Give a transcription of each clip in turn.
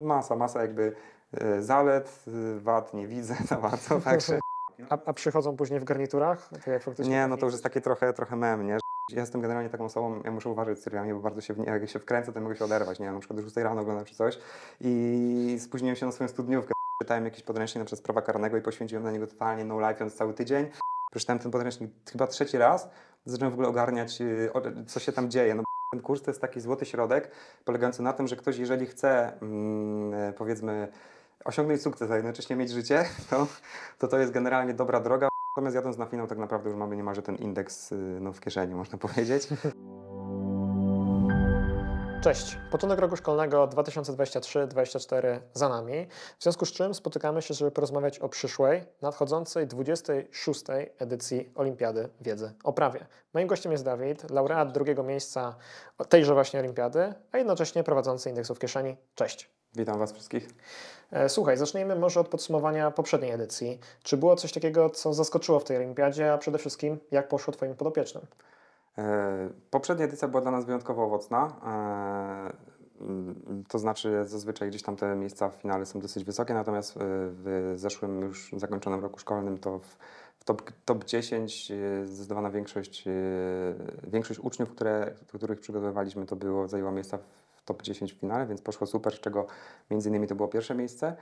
Masa, masa jakby e, zalet, e, wad nie widzę za bardzo, także... A, a, przychodzą później w garniturach? Tak nie, no to już jest takie trochę, trochę mem, nie? Ja jestem generalnie taką osobą, ja muszę uważać z serialami, bo bardzo się, jak się wkręcę, to mogę się oderwać, nie? Ja na przykład już tutaj rano oglądam czy coś i spóźniłem się na swoją studniówkę. Czytałem jakiś podręcznik na przykład z prawa karnego i poświęciłem na niego totalnie no life, cały tydzień. Przeczytałem ten podręcznik chyba trzeci raz, zacząłem w ogóle ogarniać, e, co się tam dzieje. No ten kurs to jest taki złoty środek, polegający na tym, że ktoś, jeżeli chce, mm, e, powiedzmy, osiągnąć sukces, a jednocześnie mieć życie, to to, to jest generalnie dobra droga. Natomiast jadąc na finał, tak naprawdę już mamy niemalże ten indeks y, no, w kieszeni, można powiedzieć. Cześć! Początek roku szkolnego 2023-2024 za nami, w związku z czym spotykamy się, żeby porozmawiać o przyszłej, nadchodzącej 26. edycji Olimpiady Wiedzy o Prawie. Moim gościem jest Dawid, laureat drugiego miejsca tejże właśnie Olimpiady, a jednocześnie prowadzący indeksów kieszeni. Cześć! Witam Was wszystkich. E, słuchaj, zacznijmy może od podsumowania poprzedniej edycji. Czy było coś takiego, co zaskoczyło w tej olimpiadzie, a przede wszystkim jak poszło Twoim podopiecznym? E, poprzednia edycja była dla nas wyjątkowo owocna. E, to znaczy, zazwyczaj gdzieś tam te miejsca w finale są dosyć wysokie, natomiast e, w zeszłym, już zakończonym roku szkolnym, to w top, top 10 zdecydowana większość, większość uczniów, które, których przygotowywaliśmy, to było, zajęła miejsca w top 10 w finale, więc poszło super, z czego między innymi to było pierwsze miejsce.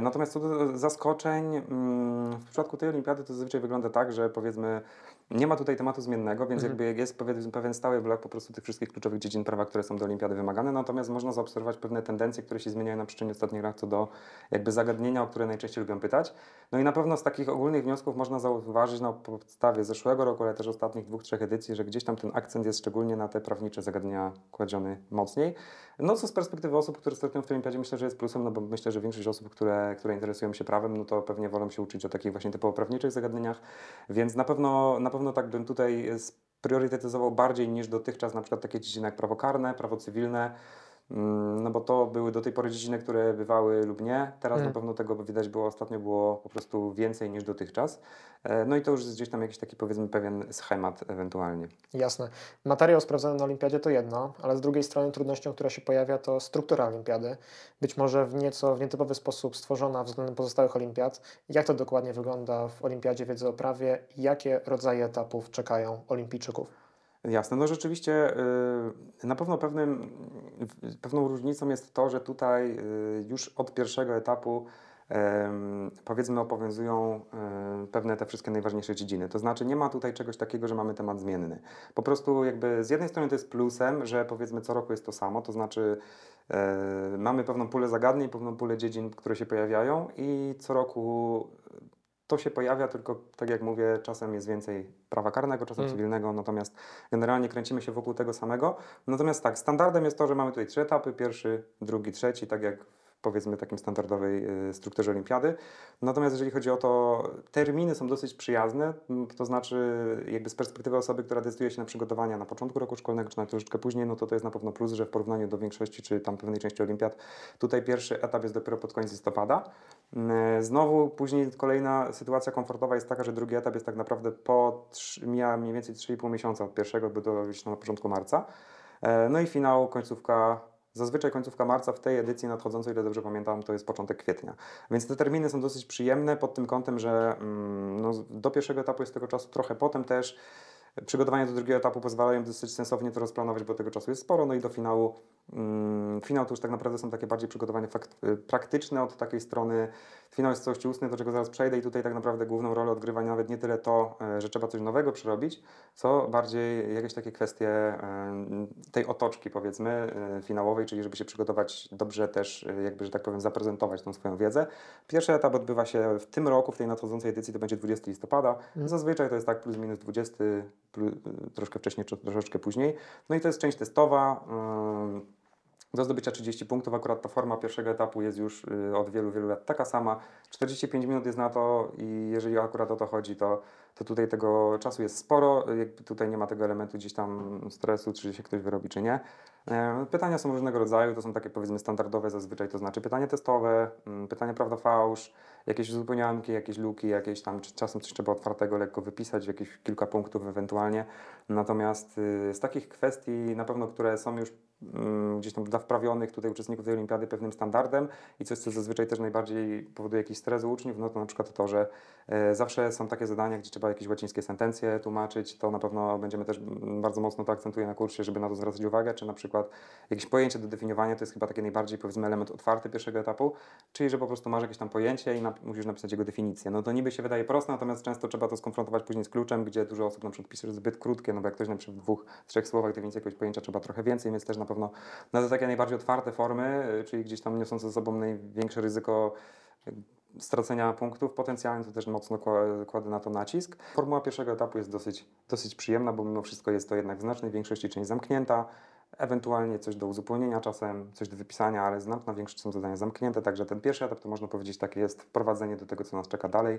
Natomiast co do zaskoczeń, mm, w przypadku tej olimpiady to zazwyczaj wygląda tak, że powiedzmy nie ma tutaj tematu zmiennego, więc mhm. jakby jest pewien, pewien stały blok po prostu tych wszystkich kluczowych dziedzin prawa, które są do olimpiady wymagane, natomiast można zaobserwować pewne tendencje, które się zmieniają na przestrzeni ostatnich lat co do jakby zagadnienia, o które najczęściej lubią pytać. No i na pewno z takich ogólnych wniosków można zauważyć na podstawie zeszłego roku, ale też ostatnich dwóch, trzech edycji, że gdzieś tam ten akcent jest szczególnie na te prawnicze zagadnienia kładziony mocniej. No co z perspektywy osób, które startują w tej olimpiadzie myślę, że jest plusem, no bo myślę, że większość osób, które, które interesują się prawem, no to pewnie wolą się uczyć o takich właśnie typowo prawniczych zagadnieniach, więc na pewno, na pewno pewno tak bym tutaj e, priorytetyzował bardziej niż dotychczas na przykład takie dziedziny jak prawo karne, prawo cywilne, Mm, no bo to były do tej pory dziedziny, które bywały lub nie. Teraz hmm. na pewno tego widać było ostatnio było po prostu więcej niż dotychczas. E, no i to już jest gdzieś tam jakiś taki powiedzmy pewien schemat ewentualnie. Jasne. Materiał sprawdzony na olimpiadzie to jedno, ale z drugiej strony trudnością, która się pojawia to struktura olimpiady. Być może w nieco w nietypowy sposób stworzona względem pozostałych olimpiad. Jak to dokładnie wygląda w olimpiadzie wiedzy o prawie? Jakie rodzaje etapów czekają olimpijczyków? Jasne, no rzeczywiście y, na pewno pewnym, pewną różnicą jest to, że tutaj y, już od pierwszego etapu powiedzmy obowiązują y, pewne te wszystkie najważniejsze dziedziny. To znaczy nie ma tutaj czegoś takiego, że mamy temat zmienny. Po prostu jakby z jednej strony to jest plusem, że powiedzmy co roku jest to samo, to znaczy e, mamy pewną pulę zagadnień, pewną pulę dziedzin, które się pojawiają i co roku to się pojawia, tylko tak jak mówię, czasem jest więcej prawa karnego, czasem mm. cywilnego, natomiast generalnie kręcimy się wokół tego samego. Natomiast tak, standardem jest to, że mamy tutaj trzy etapy, pierwszy, drugi, trzeci, tak jak powiedzmy takim standardowej y, strukturze olimpiady. Natomiast jeżeli chodzi o to, terminy są dosyć przyjazne, no to znaczy jakby z perspektywy osoby, która decyduje się na przygotowania na początku roku szkolnego czy na troszeczkę później, no to to jest na pewno plus, że w porównaniu do większości czy tam pewnej części olimpiad, tutaj pierwszy etap jest dopiero pod koniec listopada. Mm, e, znowu później kolejna sytuacja komfortowa jest taka, że drugi etap jest tak naprawdę po mija mniej więcej 3,5 miesiąca od pierwszego do na początku marca. E, no i finał, końcówka Zazwyczaj końcówka marca w tej edycji nadchodzącej, ile dobrze pamiętam, to jest początek kwietnia. Więc te terminy są dosyć przyjemne pod tym kątem, że mm, no, do pierwszego etapu jest tego czasu trochę, potem też Przygotowania do drugiego etapu pozwalają dosyć sensownie to rozplanować, bo tego czasu jest sporo, no i do finału. Mm, finał to już tak naprawdę są takie bardziej przygotowania y, praktyczne od takiej strony. Finał jest coś ustny, do czego zaraz przejdę i tutaj tak naprawdę główną rolę odgrywa nawet nie tyle to, e, że trzeba coś nowego przerobić, co bardziej jakieś takie kwestie e, tej otoczki powiedzmy e, finałowej, czyli żeby się przygotować dobrze też, jakby, że tak powiem, zaprezentować tą swoją wiedzę. Pierwszy etap odbywa się w tym roku, w tej nadchodzącej edycji, to będzie 20 listopada. Mhm. Zazwyczaj to jest tak plus minus 20 troszkę wcześniej, troszeczkę później. No i to jest część testowa. Do zdobycia 30 punktów akurat ta forma pierwszego etapu jest już y, od wielu, wielu lat taka sama. 45 minut jest na to i jeżeli akurat o to chodzi, to, to tutaj tego czasu jest sporo. Y, jakby tutaj nie ma tego elementu gdzieś tam stresu, czy się ktoś wyrobi, czy nie. E, pytania są różnego rodzaju, to są takie powiedzmy standardowe zazwyczaj, to znaczy pytanie testowe, mm, pytanie prawda-fałsz, jakieś uzupełnianki, jakieś luki, jakieś tam czasem coś trzeba otwartego lekko wypisać, jakieś kilka punktów ewentualnie. Natomiast y, z takich kwestii na pewno, które są już Y, gdzieś tam dla wprawionych tutaj uczestników tej olimpiady pewnym standardem i coś, co zazwyczaj też najbardziej powoduje jakiś stres u uczniów, no to na przykład to, że e, zawsze są takie zadania, gdzie trzeba jakieś łacińskie sentencje tłumaczyć, to na pewno będziemy też mm, bardzo mocno to akcentuję na kursie, żeby na to zwracać uwagę, czy na przykład jakieś pojęcie do definiowania, to jest chyba taki najbardziej powiedzmy element otwarty pierwszego etapu, czyli że po prostu masz jakieś tam pojęcie i musisz napisać jego definicję. No to niby się wydaje proste, natomiast często trzeba to skonfrontować później z kluczem, gdzie dużo osób na przykład pisze zbyt krótkie, no bo jak ktoś na przykład w dwóch, trzech słowach definicji jakiegoś pojęcia trzeba trochę więcej, więc też na pewno pewno no to takie najbardziej otwarte formy, y, czyli gdzieś tam niosące ze sobą największe ryzyko y, stracenia punktów potencjalnie, to też mocno kładę na to nacisk. Formuła pierwszego etapu jest dosyć, dosyć przyjemna, bo mimo wszystko jest to jednak w znacznej większości część zamknięta ewentualnie coś do uzupełnienia czasem, coś do wypisania, ale znaczna większość są zadania zamknięte, także ten pierwszy etap to można powiedzieć takie jest wprowadzenie do tego, co nas czeka dalej,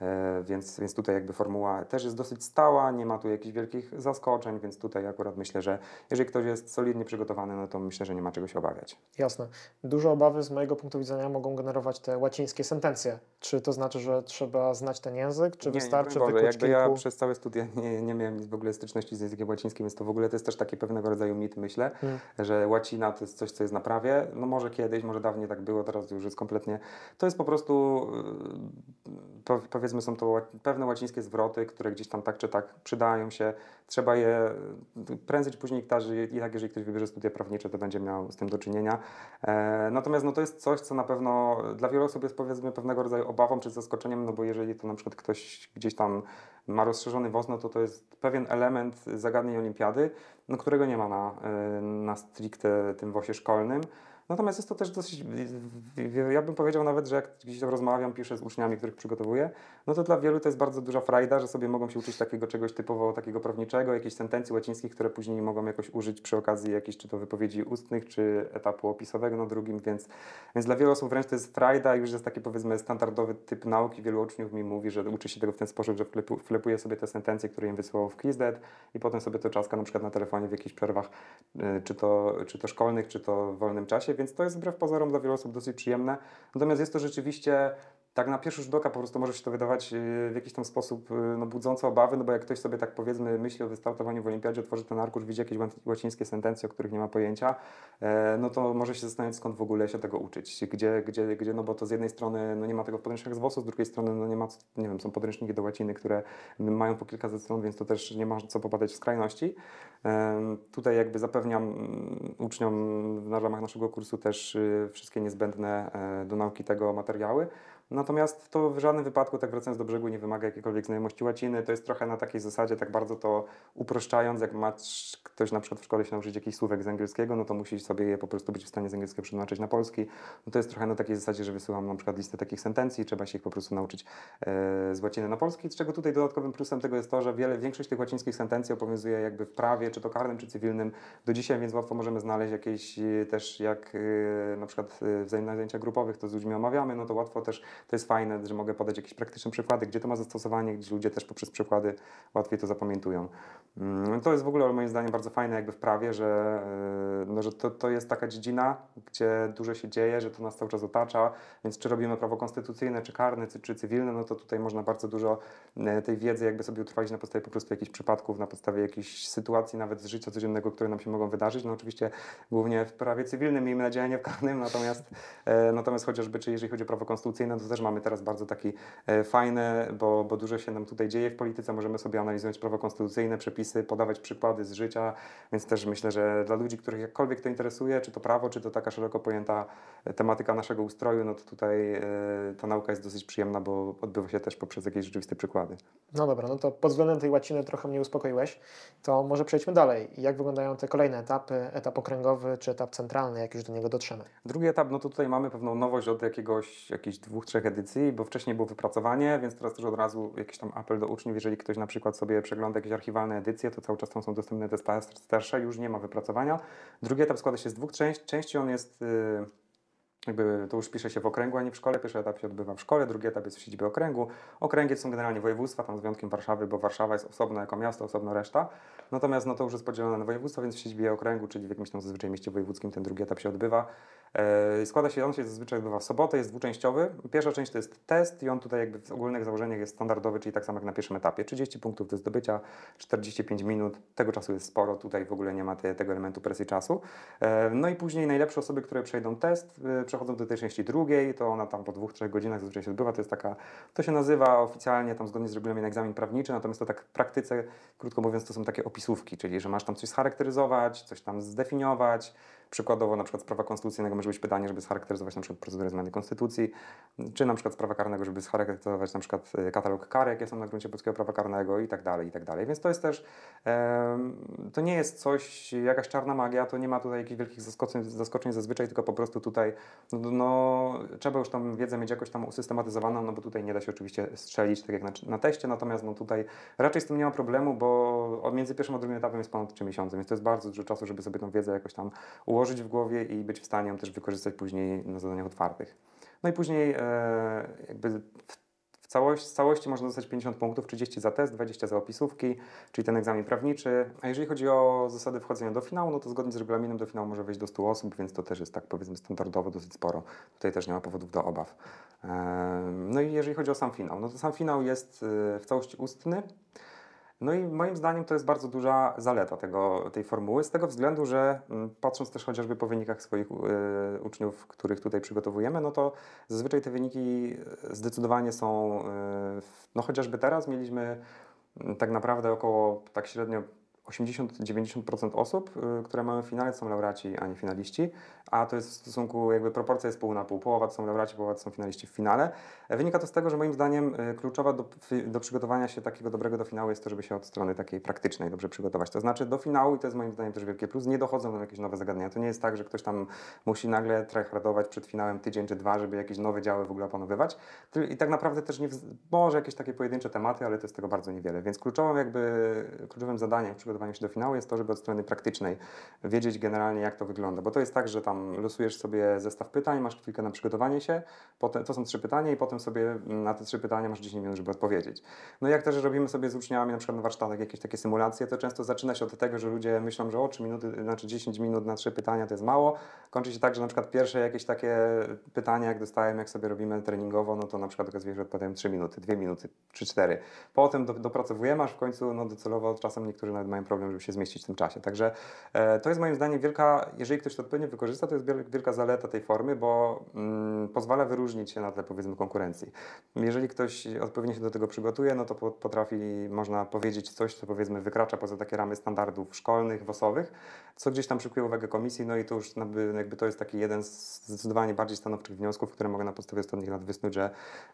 e, więc, więc tutaj jakby formuła też jest dosyć stała, nie ma tu jakichś wielkich zaskoczeń, więc tutaj akurat myślę, że jeżeli ktoś jest solidnie przygotowany, no to myślę, że nie ma czego się obawiać. Jasne. Duże obawy z mojego punktu widzenia mogą generować te łacińskie sentencje. Czy to znaczy, że trzeba znać ten język, czy nie, wystarczy nie, Boże, jakby kilku... ja przez całe studia nie, nie miałem w ogóle styczności z językiem łacińskim, więc to w ogóle to jest też taki pewnego rodzaju mit, myślę, hmm. że łacina to jest coś, co jest na prawie. No może kiedyś, może dawniej tak było, teraz już jest kompletnie. To jest po prostu, y, y, powiedzmy, są to pewne łacińskie zwroty, które gdzieś tam tak czy tak przydają się trzeba je prędzej czy później tarzy, i tak jeżeli ktoś wybierze studia prawnicze, to będzie miał z tym do czynienia. E, natomiast no, to jest coś, co na pewno dla wielu osób jest powiedzmy pewnego rodzaju obawą czy zaskoczeniem, no bo jeżeli to na przykład ktoś gdzieś tam ma rozszerzony WOZ, no to to jest pewien element zagadnień olimpiady, no, którego nie ma na, e, na stricte tym WOSie szkolnym. Natomiast jest to też dosyć, ja bym powiedział nawet, że jak gdzieś tam rozmawiam, piszę z uczniami, których przygotowuję, no to dla wielu to jest bardzo duża frajda, że sobie mogą się uczyć takiego czegoś typowo takiego prawniczego, jakiejś sentencji łacińskich, które później mogą jakoś użyć przy okazji jakichś czy to wypowiedzi ustnych, czy etapu opisowego na drugim, więc, więc dla wielu osób wręcz to jest frajda i już jest taki powiedzmy standardowy typ nauki. Wielu uczniów mi mówi, że uczy się tego w ten sposób, że wklepu, wklepuje sobie te sentencje, które im wysyłał w Quizlet i potem sobie to czaska na przykład na telefonie w jakichś przerwach, y, czy to, czy to szkolnych, czy to w wolnym czasie, więc to jest wbrew pozorom dla wielu osób dosyć przyjemne. Natomiast jest to rzeczywiście tak na pierwszy rzut oka po prostu może się to wydawać e, w jakiś tam sposób e, no, budzące obawy, no bo jak ktoś sobie tak powiedzmy myśli o wystartowaniu w olimpiadzie, otworzy ten arkusz, widzi jakieś łacińskie sentencje, o których nie ma pojęcia, e, no to może się zastanawiać skąd w ogóle się tego uczyć, gdzie, gdzie, gdzie no bo to z jednej strony no, nie ma tego w podręcznikach z WOS-u, z drugiej strony no nie ma, nie wiem, są podręczniki do łaciny, które mają po kilkaset stron, więc to też nie ma co popadać w skrajności. Tutaj jakby zapewniam mm, uczniom w ramach naszego kursu też wszystkie niezbędne do nauki tego materiały. Natomiast to w żadnym wypadku, tak wracając do brzegu, nie wymaga jakiejkolwiek znajomości łaciny. To jest trochę na takiej zasadzie, tak bardzo to uproszczając, jak ma ktoś na przykład w szkole się nauczyć jakichś słówek z angielskiego, no to musi sobie je po prostu być w stanie z angielskiego przetłumaczyć na polski. No to jest trochę na takiej zasadzie, że wysyłam na przykład listę takich sentencji, trzeba się ich po prostu nauczyć e, z łaciny na polski, z czego tutaj dodatkowym plusem tego jest to, że wiele, większość tych łacińskich sentencji obowiązuje jakby w prawie, czy to karnym, czy cywilnym do dzisiaj, więc łatwo możemy znaleźć jakieś e, też jak e, na przykład e, na zajęciach grupowych to z ludźmi omawiamy, no to łatwo też to jest fajne, że mogę podać jakieś praktyczne przykłady, gdzie to ma zastosowanie, gdzie ludzie też poprzez przykłady łatwiej to zapamiętują. Mm, to jest w ogóle moim zdaniem bardzo fajne jakby w prawie, że, e, no, że to, to jest taka dziedzina, gdzie dużo się dzieje, że to nas cały czas otacza, więc czy robimy prawo konstytucyjne, czy karne, czy, czy cywilne, no to tutaj można bardzo dużo e, tej wiedzy jakby sobie utrwalić na podstawie po prostu jakichś przypadków, na podstawie jakichś sytuacji nawet z życia codziennego, które nam się mogą wydarzyć. No oczywiście głównie w prawie cywilnym, miejmy nadzieję, nie w karnym, natomiast, e, natomiast chociażby, czy jeżeli chodzi o prawo konstytucyjne, to też mamy teraz bardzo taki e, fajne, bo, bo dużo się nam tutaj dzieje w polityce, możemy sobie analizować prawo konstytucyjne, przepisy, podawać przykłady z życia, więc też myślę, że dla ludzi, których jakkolwiek to interesuje, czy to prawo, czy to taka szeroko pojęta e, tematyka naszego ustroju, no to tutaj e, ta nauka jest dosyć przyjemna, bo odbywa się też poprzez jakieś rzeczywiste przykłady. No dobra, no to pod względem tej łaciny trochę mnie uspokoiłeś, to może przejdźmy dalej. Jak wyglądają te kolejne etapy, etap okręgowy czy etap centralny, jak już do niego dotrzemy? Drugi etap, no to tutaj mamy pewną nowość od jakiegoś, jakichś dwóch, trzech trzech edycji, bo wcześniej było wypracowanie, więc teraz też od razu jakiś tam apel do uczniów, jeżeli ktoś na przykład sobie przegląda jakieś archiwalne edycje, to cały czas tam są dostępne te starsze, już nie ma wypracowania. Drugi etap składa się z dwóch części. Części on jest y, jakby to już pisze się w okręgu, a nie w szkole. Pierwszy etap się odbywa w szkole, drugi etap jest w siedzibie okręgu. Okręgi są generalnie województwa, tam z wyjątkiem Warszawy, bo Warszawa jest osobna jako miasto, osobna reszta. Natomiast no, to już jest podzielone na województwa, więc w siedzibie okręgu, czyli w jakimś tam zazwyczaj mieście wojewódzkim ten drugi etap się odbywa. E, składa się, on się zazwyczaj odbywa w sobotę, jest dwuczęściowy. Pierwsza część to jest test i on tutaj jakby w ogólnych założeniach jest standardowy, czyli tak samo jak na pierwszym etapie. 30 punktów do zdobycia, 45 minut, tego czasu jest sporo, tutaj w ogóle nie ma te, tego elementu presji czasu. E, no i później najlepsze osoby, które przejdą test, e, przechodzą do tej części drugiej, to ona tam po dwóch, trzech godzinach zazwyczaj się odbywa, to jest taka, to się nazywa oficjalnie tam zgodnie z regulaminem egzamin prawniczy, natomiast to tak w praktyce, krótko mówiąc, to są takie opisówki, czyli że masz tam coś scharakteryzować, coś tam zdefiniować, Przykładowo na przykład sprawa konstytucyjnego może być pytanie, żeby scharakteryzować na przykład procedurę zmiany konstytucji, czy na przykład sprawa karnego, żeby scharakteryzować na przykład e, katalog kar, jakie są na gruncie polskiego prawa karnego i tak dalej, i tak dalej. Więc to jest też, to nie jest coś, jakaś czarna magia, to nie ma tutaj jakichś wielkich zaskoczeń, zaskoczeń zazwyczaj, tylko po prostu tutaj no, no, trzeba już tam wiedzę mieć jakoś tam usystematyzowaną, no bo tutaj nie da się oczywiście strzelić tak jak na, na teście, natomiast no tutaj raczej z tym nie ma problemu, bo między pierwszym a drugim etapem jest ponad 3 miesiące, więc to jest bardzo dużo czasu, żeby sobie tą wiedzę jakoś tam ułożyć ułożyć w głowie i być w stanie ją też wykorzystać później na zadaniach otwartych. No i później e, jakby w całości, całości można dostać 50 punktów, 30 za test, 20 za opisówki, czyli ten egzamin prawniczy. A jeżeli chodzi o zasady wchodzenia do finału, no to zgodnie z regulaminem do finału może wejść do 100 osób, więc to też jest tak powiedzmy standardowo dosyć sporo. Tutaj też nie ma powodów do obaw. E, no i jeżeli chodzi o sam finał, no to sam finał jest e, w całości ustny. No i moim zdaniem to jest bardzo duża zaleta tego, tej formuły, z tego względu, że mm, patrząc też chociażby po wynikach swoich y, uczniów, których tutaj przygotowujemy, no to zazwyczaj te wyniki y, zdecydowanie są, y, no chociażby teraz mieliśmy mm, tak naprawdę około tak średnio 80-90% osób, y, które mają finale, są laureaci, a nie finaliści, a to jest w stosunku, jakby proporcja jest pół na pół. Połowa to są laureaci, połowa to są finaliści w finale. E, wynika to z tego, że moim zdaniem y, kluczowa do, do przygotowania się takiego dobrego do finału jest to, żeby się od strony takiej praktycznej dobrze przygotować. To znaczy do finału, i to jest moim zdaniem też wielkie plus, nie dochodzą nam jakieś nowe zagadnienia. To nie jest tak, że ktoś tam musi nagle tryhardować przed finałem tydzień czy dwa, żeby jakieś nowe działy w ogóle opanowywać. I tak naprawdę też nie, może jakieś takie pojedyncze tematy, ale to jest tego bardzo niewiele. Więc kluczowym jakby, kluczowym zadaniem przygotowania przygotowaniu się do finału jest to, żeby od strony praktycznej wiedzieć generalnie, jak to wygląda. Bo to jest tak, że tam losujesz sobie zestaw pytań, masz chwilkę na przygotowanie się, potem, to są trzy pytania i potem sobie na te trzy pytania masz 10 minut, żeby odpowiedzieć. No i jak też robimy sobie z uczniami na przykład na warsztatach jakieś takie symulacje, to często zaczyna się od tego, że ludzie myślą, że o 3 minuty, znaczy 10 minut na trzy pytania to jest mało. Kończy się tak, że na przykład pierwsze jakieś takie pytania, jak dostałem, jak sobie robimy treningowo, no to na przykład okazuje się, że odpowiadają 3 minuty, 2 minuty czy 4. Potem do, dopracowujemy, aż w końcu no, docelowo czasem niektórzy nawet mają problem, żeby się zmieścić w tym czasie. Także e, to jest moim zdaniem wielka, jeżeli ktoś to odpowiednio wykorzysta, to jest wielka zaleta tej formy, bo mm, pozwala wyróżnić się na tle powiedzmy konkurencji. Jeżeli ktoś odpowiednio się do tego przygotuje, no to potrafi, można powiedzieć coś, co powiedzmy wykracza poza takie ramy standardów szkolnych, wosowych, co gdzieś tam przykuje uwagę komisji, no i to już no jakby to jest taki jeden z zdecydowanie bardziej stanowczych wniosków, które mogę na podstawie ostatnich lat wysnuć, że,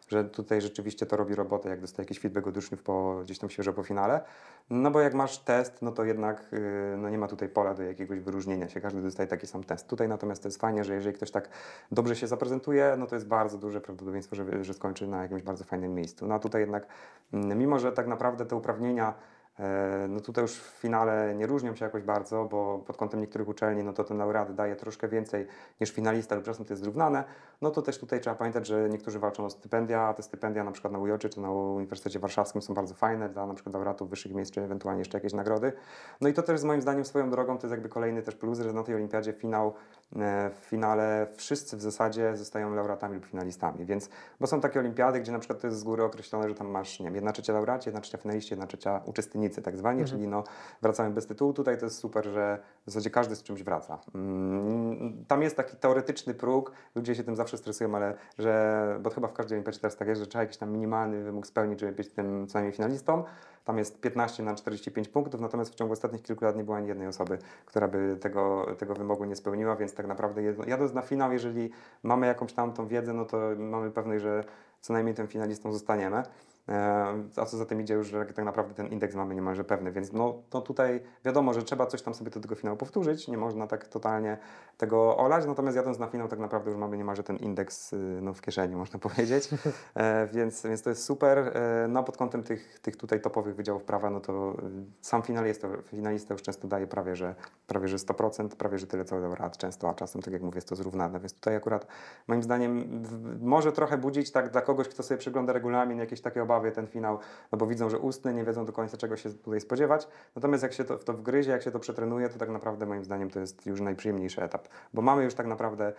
że tutaj rzeczywiście to robi robotę, jak dostaje jakiś feedback od uczniów po, gdzieś tam świeżo po finale. No bo jak masz test, no to jednak y, no nie ma tutaj pola do jakiegoś wyróżnienia się. Każdy dostaje taki sam test. Tutaj natomiast to jest fajnie, że jeżeli ktoś tak dobrze się zaprezentuje, no to jest bardzo duże prawdopodobieństwo, że, że skończy na jakimś bardzo fajnym miejscu. No a tutaj jednak, mm, mimo że tak naprawdę te uprawnienia E, no tutaj już w finale nie różnią się jakoś bardzo, bo pod kątem niektórych uczelni no to ten laureat daje troszkę więcej niż finalista, lub czasem to jest zrównane. No to też tutaj trzeba pamiętać, że niektórzy walczą o stypendia, te stypendia na przykład na UJ czy na Uniwersytecie Warszawskim są bardzo fajne dla na przykład laureatów wyższych miejsc, czy ewentualnie jeszcze jakieś nagrody. No i to też z moim zdaniem swoją drogą to jest jakby kolejny też plus, że na tej olimpiadzie finał E, w finale wszyscy w zasadzie zostają laureatami lub finalistami, więc, bo są takie olimpiady, gdzie na przykład to jest z góry określone, że tam masz, nie wiem, jedna trzecia laureaci, jedna trzecia finaliści, jedna trzecia uczestnicy tak zwani, mhm. czyli no wracamy bez tytułu. Tutaj to jest super, że w zasadzie każdy z czymś wraca. Mm, tam jest taki teoretyczny próg, ludzie się tym zawsze stresują, ale że, bo chyba w każdej olimpiadzie teraz tak jest, że trzeba jakiś tam minimalny wymóg spełnić, żeby być tym co najmniej finalistą. Tam jest 15 na 45 punktów, natomiast w ciągu ostatnich kilku lat nie było ani jednej osoby, która by tego, tego wymogu nie spełniła, więc jest tak naprawdę jedno. Jadąc na finał, jeżeli mamy jakąś tam tą wiedzę, no to mamy pewność, że co najmniej tym finalistą zostaniemy. E, a co za tym idzie już, że tak naprawdę ten indeks mamy niemalże pewny, więc no to tutaj wiadomo, że trzeba coś tam sobie do tego finału powtórzyć, nie można tak totalnie tego olać, natomiast jadąc na finał tak naprawdę już mamy niemalże ten indeks y, no, w kieszeni, można powiedzieć, e, więc, więc to jest super. E, no pod kątem tych, tych tutaj topowych wydziałów prawa, no to y, sam finalista, finalista już często daje prawie, że prawie, że 100%, prawie, że tyle co laureat często, a czasem, tak jak mówię, jest to zrównane, więc tutaj akurat moim zdaniem może trochę budzić tak dla kogoś, kto sobie przegląda regulamin jakieś takie obawy, ten finał, no bo widzą, że ustny, nie wiedzą do końca czego się tutaj spodziewać. Natomiast jak się to, w to wgryzie, jak się to przetrenuje, to tak naprawdę moim zdaniem to jest już najprzyjemniejszy etap, bo mamy już tak naprawdę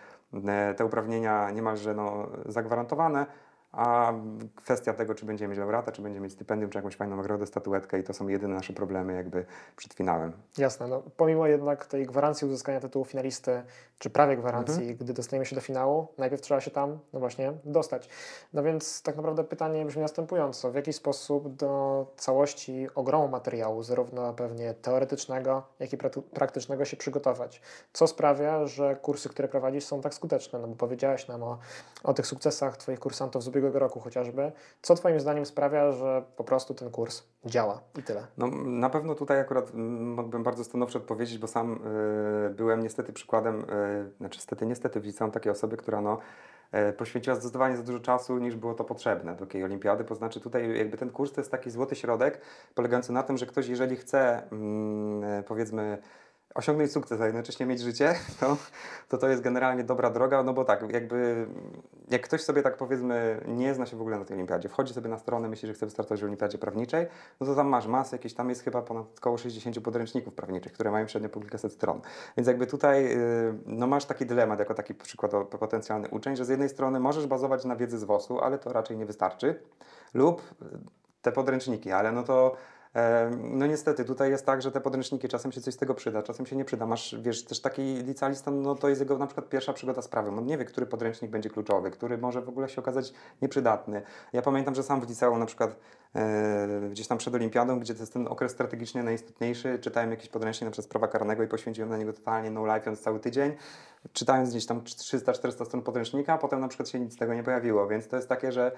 e, te uprawnienia niemalże no, zagwarantowane, a kwestia tego, czy będzie mieć laureata, czy będzie mieć stypendium, czy jakąś fajną nagrodę, statuetkę i to są jedyne nasze problemy jakby przed finałem. Jasne, no pomimo jednak tej gwarancji uzyskania tytułu finalisty, czy prawie gwarancji, mhm. gdy dostaniemy się do finału, najpierw trzeba się tam, no właśnie, dostać. No więc tak naprawdę pytanie brzmi następująco. W jaki sposób do całości ogromu materiału, zarówno pewnie teoretycznego, jak i praktycznego się przygotować? Co sprawia, że kursy, które prowadzisz są tak skuteczne? No bo powiedziałaś nam o, o tych sukcesach Twoich kursantów z ubiegłego roku chociażby. Co Twoim zdaniem sprawia, że po prostu ten kurs działa i tyle? No, na pewno tutaj akurat mm, mógłbym bardzo stanowczo odpowiedzieć, bo sam y, byłem niestety przykładem, y, znaczy niestety, niestety widziałem takiej osoby, która no, y, poświęciła zdecydowanie za dużo czasu niż było to potrzebne do takiej olimpiady. To znaczy tutaj jakby ten kurs to jest taki złoty środek polegający na tym, że ktoś jeżeli chce mm, y, powiedzmy osiągnąć sukces, a jednocześnie mieć życie, to to jest generalnie dobra droga, no bo tak, jakby jak ktoś sobie tak powiedzmy nie zna się w ogóle na tej olimpiadzie, wchodzi sobie na stronę, myśli, że chce wystartować w olimpiadzie prawniczej, no to tam masz masę, jakieś tam jest chyba ponad około 60 podręczników prawniczych, które mają średnio po kilkaset stron. Więc jakby tutaj y, no masz taki dylemat, jako taki przykład potencjalny uczeń, że z jednej strony możesz bazować na wiedzy z WOS-u, ale to raczej nie wystarczy, lub y, te podręczniki, ale no to no niestety, tutaj jest tak, że te podręczniki czasem się coś z tego przyda, czasem się nie przyda. Masz, wiesz, też taki licealista, no to jest jego na przykład pierwsza przygoda z prawem. On nie wie, który podręcznik będzie kluczowy, który może w ogóle się okazać nieprzydatny. Ja pamiętam, że sam w liceum na przykład e, gdzieś tam przed olimpiadą, gdzie to jest ten okres strategicznie najistotniejszy, czytałem jakiś podręcznik na przykład z prawa karnego i poświęciłem na niego totalnie no life cały tydzień czytając gdzieś tam 300-400 stron podręcznika, a potem na przykład się nic z tego nie pojawiło, więc to jest takie, że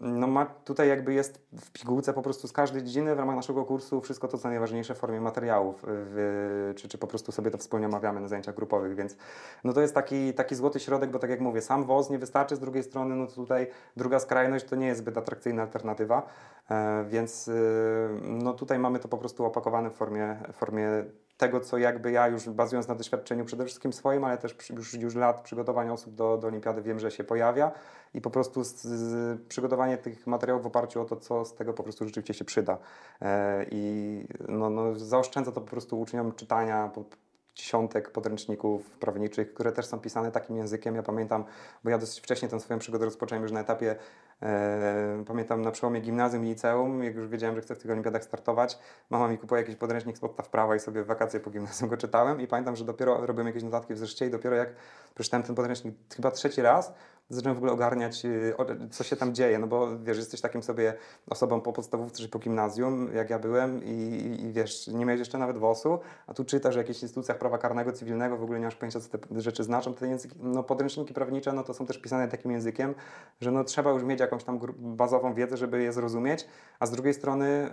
no ma, tutaj jakby jest w pigułce po prostu z każdej dziedziny w ramach naszego kursu wszystko to, co najważniejsze w formie materiałów, w, czy, czy po prostu sobie to wspólnie omawiamy na zajęciach grupowych, więc no to jest taki, taki złoty środek, bo tak jak mówię, sam woz nie wystarczy, z drugiej strony no tutaj druga skrajność to nie jest zbyt atrakcyjna alternatywa, e, więc y, no tutaj mamy to po prostu opakowane w formie, formie tego, co jakby ja już bazując na doświadczeniu przede wszystkim swoim, ale też już, już lat przygotowania osób do, do olimpiady wiem, że się pojawia i po prostu z, z przygotowanie tych materiałów w oparciu o to, co z tego po prostu rzeczywiście się przyda. E, I no, no, zaoszczędza to po prostu uczniom czytania, po, dziesiątek podręczników prawniczych, które też są pisane takim językiem. Ja pamiętam, bo ja dosyć wcześnie tę swoją przygodę rozpocząłem już na etapie E, pamiętam na przełomie gimnazjum i liceum, jak już wiedziałem, że chcę w tych olimpiadach startować, mama mi kupiła jakiś podręcznik z podstaw prawa i sobie w wakacje po gimnazjum go czytałem i pamiętam, że dopiero robiłem jakieś notatki w zeszycie i dopiero jak przeczytałem ten podręcznik chyba trzeci raz, zacząłem w ogóle ogarniać, y, co się tam dzieje, no bo wiesz, jesteś takim sobie osobą po podstawówce czy po gimnazjum, jak ja byłem i, i wiesz, nie miałeś jeszcze nawet WOS-u, a tu czytasz o jakichś instytucjach prawa karnego, cywilnego, w ogóle nie masz pojęcia, co te rzeczy znaczą, te języki, no podręczniki prawnicze, no to są też pisane takim językiem, że no trzeba już mieć jak jakąś tam bazową wiedzę, żeby je zrozumieć, a z drugiej strony,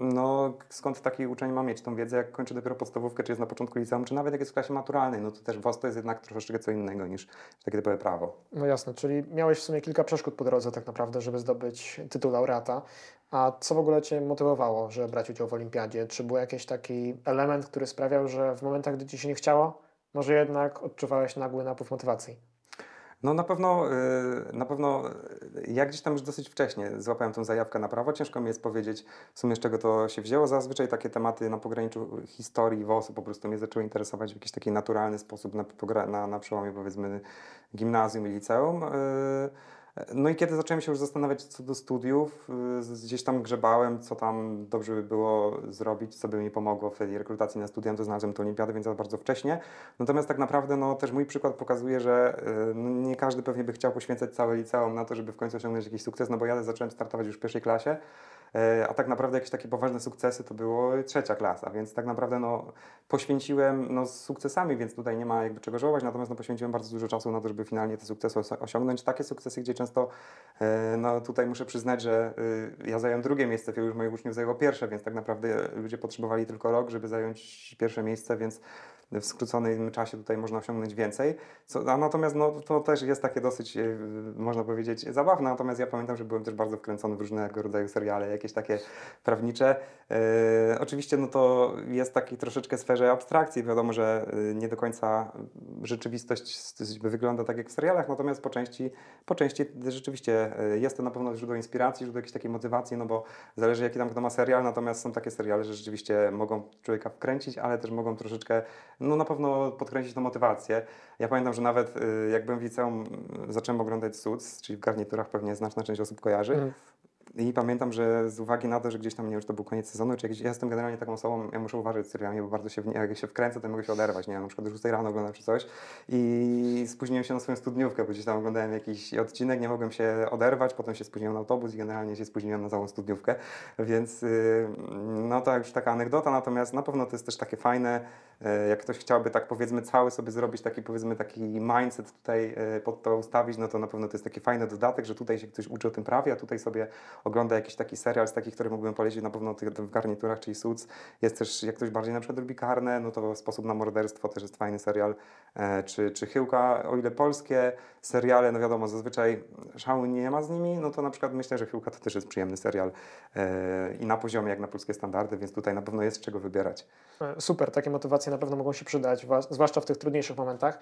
no skąd taki uczeń ma mieć tą wiedzę, jak kończy dopiero podstawówkę, czy jest na początku liceum, czy nawet jak jest w klasie maturalnej, no to też WOS to jest jednak troszeczkę co innego niż takie typowe prawo. No jasne, czyli miałeś w sumie kilka przeszkód po drodze tak naprawdę, żeby zdobyć tytuł laureata. A co w ogóle Cię motywowało, żeby brać udział w olimpiadzie? Czy był jakiś taki element, który sprawiał, że w momentach, gdy Ci się nie chciało, może jednak odczuwałeś nagły napływ motywacji? No na pewno, y, na pewno y, ja gdzieś tam już dosyć wcześnie złapałem tą zajawkę na prawo. Ciężko mi jest powiedzieć w sumie z czego to się wzięło. Zazwyczaj takie tematy na pograniczu historii WOS-u po prostu mnie zaczęły interesować w jakiś taki naturalny sposób na, na, na przełomie powiedzmy gimnazjum i liceum. Y, no i kiedy zacząłem się już zastanawiać co do studiów, y, gdzieś tam grzebałem, co tam dobrze by było zrobić, co by mi pomogło w tej rekrutacji na no to znalazłem tę olimpiadę, więc bardzo wcześnie. Natomiast tak naprawdę no, też mój przykład pokazuje, że y, no, nie każdy pewnie by chciał poświęcać całe liceum na to, żeby w końcu osiągnąć jakiś sukces, no bo ja zacząłem startować już w pierwszej klasie. E, a tak naprawdę jakieś takie poważne sukcesy to było trzecia klasa, więc tak naprawdę no, poświęciłem no, z sukcesami, więc tutaj nie ma jakby czego żałować, natomiast no, poświęciłem bardzo dużo czasu na to, żeby finalnie te sukcesy osiągnąć. Takie sukcesy, gdzie często e, no, tutaj muszę przyznać, że y, ja zająłem drugie miejsce, wielu już moich uczniów zajęło pierwsze, więc tak naprawdę ludzie potrzebowali tylko rok, żeby zająć pierwsze miejsce, więc w skróconym czasie tutaj można osiągnąć więcej. Co, a natomiast no, to też jest takie dosyć, e, można powiedzieć, zabawne. Natomiast ja pamiętam, że byłem też bardzo wkręcony w różnego rodzaju seriale, jakieś takie prawnicze. E, oczywiście no to jest taki troszeczkę sferze abstrakcji. Wiadomo, że e, nie do końca rzeczywistość wygląda tak jak w serialach, natomiast po części, po części rzeczywiście e, jest to na pewno źródło inspiracji, źródło jakiejś takiej motywacji, no bo zależy jaki tam kto ma serial, natomiast są takie seriale, że rzeczywiście mogą człowieka wkręcić, ale też mogą troszeczkę no na pewno podkręcić tą motywację. Ja pamiętam, że nawet y, jak byłem w liceum, y, zacząłem oglądać Suits, czyli w garniturach pewnie znaczna część osób kojarzy. Mm. I pamiętam, że z uwagi na to, że gdzieś tam, nie już to był koniec sezonu, czy jakieś, ja jestem generalnie taką osobą, ja muszę uważać z serialami, bo bardzo się, w, jak się wkręcę, to mogę się oderwać, nie na przykład już tutaj rano oglądam czy coś i spóźniłem się na swoją studniówkę, bo gdzieś tam oglądałem jakiś odcinek, nie mogłem się oderwać, potem się spóźniłem na autobus i generalnie się spóźniłem na całą studniówkę, więc y, no to już taka anegdota, natomiast na pewno to jest też takie fajne, E, jak ktoś chciałby tak powiedzmy cały sobie zrobić taki powiedzmy taki mindset tutaj e, pod to ustawić, no to na pewno to jest taki fajny dodatek, że tutaj się ktoś uczy o tym prawie, a tutaj sobie ogląda jakiś taki serial z takich, który mógłbym polecić na pewno w garniturach, czyli suc. Jest też, jak ktoś bardziej na przykład lubi karne, no to Sposób na morderstwo też jest fajny serial, e, czy, czy Chyłka, o ile polskie seriale, no wiadomo, zazwyczaj szału nie ma z nimi, no to na przykład myślę, że Chyłka to też jest przyjemny serial i na poziomie jak na polskie standardy, więc tutaj na pewno jest czego wybierać. Super, takie motywacje na pewno mogą się przydać, zwłaszcza w tych trudniejszych momentach,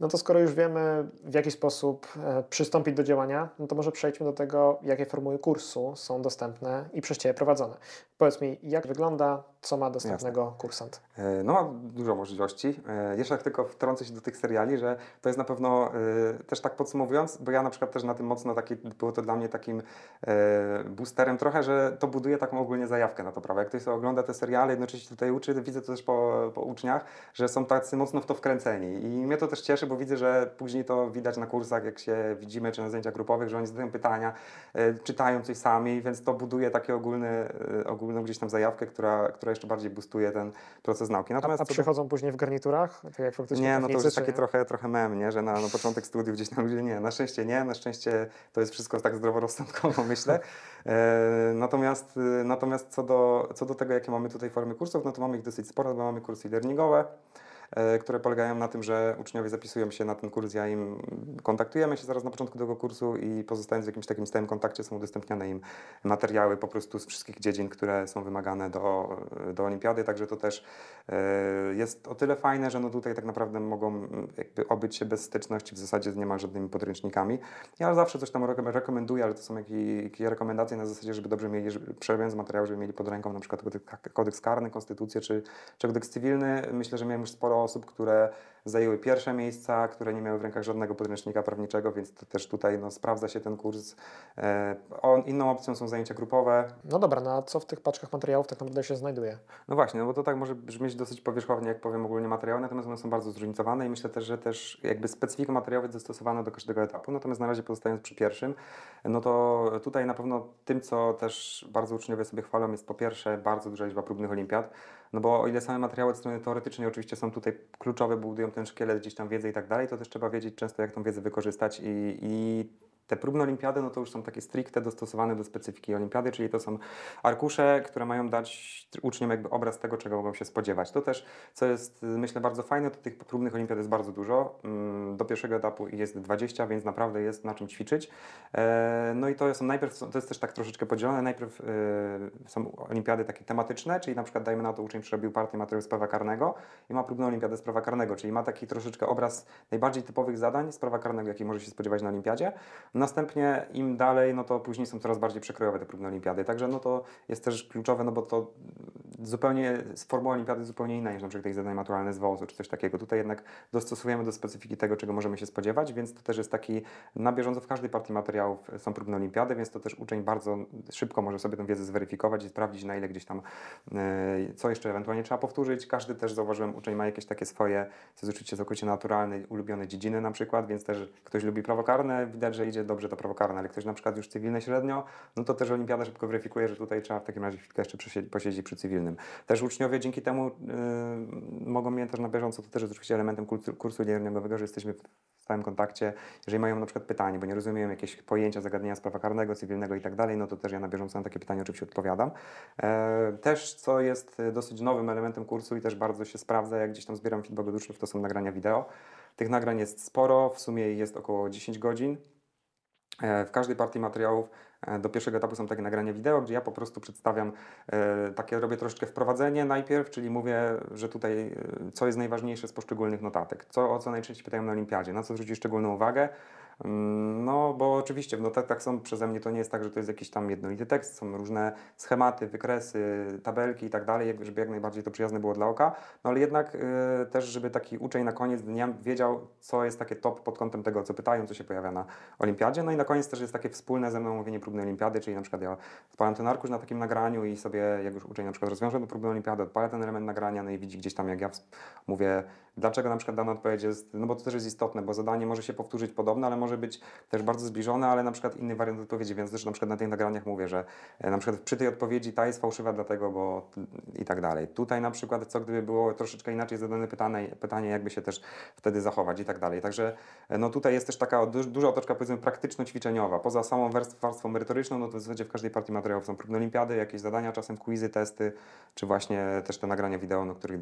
no to skoro już wiemy, w jaki sposób e, przystąpić do działania, no to może przejdźmy do tego, jakie formuły kursu są dostępne i przez Ciebie prowadzone. Powiedz mi, jak wygląda, co ma dostępnego Jasne. kursant? E, no ma dużo możliwości. E, jeszcze tak tylko wtrącę się do tych seriali, że to jest na pewno, e, też tak podsumowując, bo ja na przykład też na tym mocno, taki, było to dla mnie takim boosterem trochę, że to buduje taką ogólnie zajawkę na to prawo. Jak ktoś sobie ogląda te seriale, jednocześnie tutaj uczy, widzę to też po, po uczniach, że są tacy mocno w to wkręceni i mnie to też cieszy, bo widzę, że później to widać na kursach, jak się widzimy, czy na zajęciach grupowych, że oni zadają pytania, czytają coś sami, więc to buduje taki ogólny ogólne będą gdzieś tam zajawkę, która, która jeszcze bardziej boostuje ten proces nauki. Natomiast a, a przychodzą później w garniturach? Tak jak faktycznie nie, no to już jest takie trochę, trochę mem, nie? że na, na początek studiów gdzieś tam ludzie nie, na szczęście nie, na szczęście to jest wszystko tak zdroworozsądkowo myślę. E, natomiast natomiast co, do, co do tego, jakie mamy tutaj formy kursów, no to mamy ich dosyć sporo, bo mamy kursy e-learningowe, E, które polegają na tym, że uczniowie zapisują się na ten kurs, ja im kontaktujemy się zaraz na początku tego kursu i pozostając w jakimś takim stałym kontakcie są udostępniane im materiały po prostu z wszystkich dziedzin, które są wymagane do, do olimpiady, także to też e, jest o tyle fajne, że no tutaj tak naprawdę mogą jakby obyć się bez styczności w zasadzie z niemal żadnymi podręcznikami. Ja zawsze coś tam rekomenduję, ale to są jakieś rekomendacje na zasadzie, żeby dobrze mieli, przeglądając materiały, żeby mieli pod ręką na przykład kodeks karny, konstytucję czy, czy kodeks cywilny. Myślę, że miałem już sporo osób, które zajęły pierwsze miejsca, które nie miały w rękach żadnego podręcznika prawniczego, więc też tutaj no, sprawdza się ten kurs. E, on, inną opcją są zajęcia grupowe. No dobra, no a co w tych paczkach materiałów tak naprawdę się znajduje? No właśnie, no bo to tak może brzmieć dosyć powierzchownie, jak powiem ogólnie materiały, natomiast one są bardzo zróżnicowane i myślę też, że też jakby specyfika materiałów jest dostosowana do każdego etapu. Natomiast na razie pozostając przy pierwszym, no to tutaj na pewno tym, co też bardzo uczniowie sobie chwalą, jest po pierwsze bardzo duża liczba próbnych olimpiad. No bo o ile same materiały od strony teoretycznej oczywiście są tutaj kluczowe, budują ten szkielet, gdzieś tam wiedzę i tak dalej, to też trzeba wiedzieć często, jak tą wiedzę wykorzystać i, i te próbne olimpiady no to już są takie stricte dostosowane do specyfiki olimpiady, czyli to są arkusze, które mają dać uczniom jakby obraz tego, czego mogą się spodziewać. To też, co jest y, myślę bardzo fajne, to tych próbnych olimpiad jest bardzo dużo. Mm, do pierwszego etapu jest 20, więc naprawdę jest na czym ćwiczyć. E, no i to są najpierw, to jest też tak troszeczkę podzielone, najpierw y, są olimpiady takie tematyczne, czyli na przykład dajmy na to uczeń przerobił partię materiału z prawa karnego i ma próbną olimpiadę z prawa karnego, czyli ma taki troszeczkę obraz najbardziej typowych zadań z prawa karnego, jaki może się spodziewać na olimpiadzie. Następnie im dalej, no to później są coraz bardziej przekrojowe te próbne olimpiady. Także no to jest też kluczowe, no bo to zupełnie, formuła olimpiady jest zupełnie inna niż na przykład jakieś zadanie maturalne z wozu czy coś takiego. Tutaj jednak dostosowujemy do specyfiki tego, czego możemy się spodziewać, więc to też jest taki, na bieżąco w każdej partii materiałów e, są próbne olimpiady, więc to też uczeń bardzo szybko może sobie tę wiedzę zweryfikować i sprawdzić na ile gdzieś tam, e, co jeszcze ewentualnie trzeba powtórzyć. Każdy też zauważyłem, uczeń ma jakieś takie swoje, co jest oczywiście całkowicie naturalne, ulubione dziedziny na przykład, więc też ktoś lubi prawo karne, widać, że idzie dobrze to prawo karne, ale ktoś na przykład już cywilne średnio, no to też olimpiada szybko weryfikuje, że tutaj trzeba w takim razie chwilkę jeszcze posiedzieć przy cywilnym. Też uczniowie dzięki temu y, mogą mnie też na bieżąco, to też jest oczywiście elementem kursu, kursu learningowego, że jesteśmy w stałym kontakcie. Jeżeli mają na przykład pytanie, bo nie rozumieją jakieś pojęcia, zagadnienia z prawa karnego, cywilnego i tak dalej, no to też ja na bieżąco na takie pytanie oczywiście odpowiadam. E, też, co jest y, dosyć nowym elementem kursu i też bardzo się sprawdza, jak gdzieś tam zbieram feedback od uczniów, to są nagrania wideo. Tych nagrań jest sporo, w sumie jest około 10 godzin. E, w każdej partii materiałów e, do pierwszego etapu są takie nagrania wideo, gdzie ja po prostu przedstawiam, e, takie robię troszeczkę wprowadzenie najpierw, czyli mówię, że tutaj co jest najważniejsze z poszczególnych notatek, co, o co najczęściej pytają na olimpiadzie, na co zwrócić szczególną uwagę, no, bo oczywiście w notatkach są przeze mnie, to nie jest tak, że to jest jakiś tam jednolity tekst, są różne schematy, wykresy, tabelki i tak dalej, żeby jak najbardziej to przyjazne było dla oka, no ale jednak y, też, żeby taki uczeń na koniec dnia wiedział, co jest takie top pod kątem tego, co pytają, co się pojawia na olimpiadzie, no i na koniec też jest takie wspólne ze mną mówienie próbnej olimpiady, czyli na przykład ja odpalam ten arkusz na takim nagraniu i sobie, jak już uczeń na przykład rozwiąże do próbnej olimpiady, odpala ten element nagrania, no i widzi gdzieś tam, jak ja mówię, dlaczego na przykład dana odpowiedź jest, no bo to też jest istotne, bo zadanie może się powtórzyć podobne, ale może być też bardzo zbliżone, ale na przykład inny wariant odpowiedzi, więc też na przykład na tych nagraniach mówię, że e, na przykład przy tej odpowiedzi ta jest fałszywa dlatego, bo i tak dalej. Tutaj na przykład co gdyby było troszeczkę inaczej zadane pytanie, pytanie jakby się też wtedy zachować i tak dalej. Także e, no tutaj jest też taka duża otoczka powiedzmy praktyczno-ćwiczeniowa. Poza samą warstwą merytoryczną, no to w zasadzie w każdej partii materiałów są próbne olimpiady, jakieś zadania, czasem quizy, testy, czy właśnie też te nagrania wideo, no których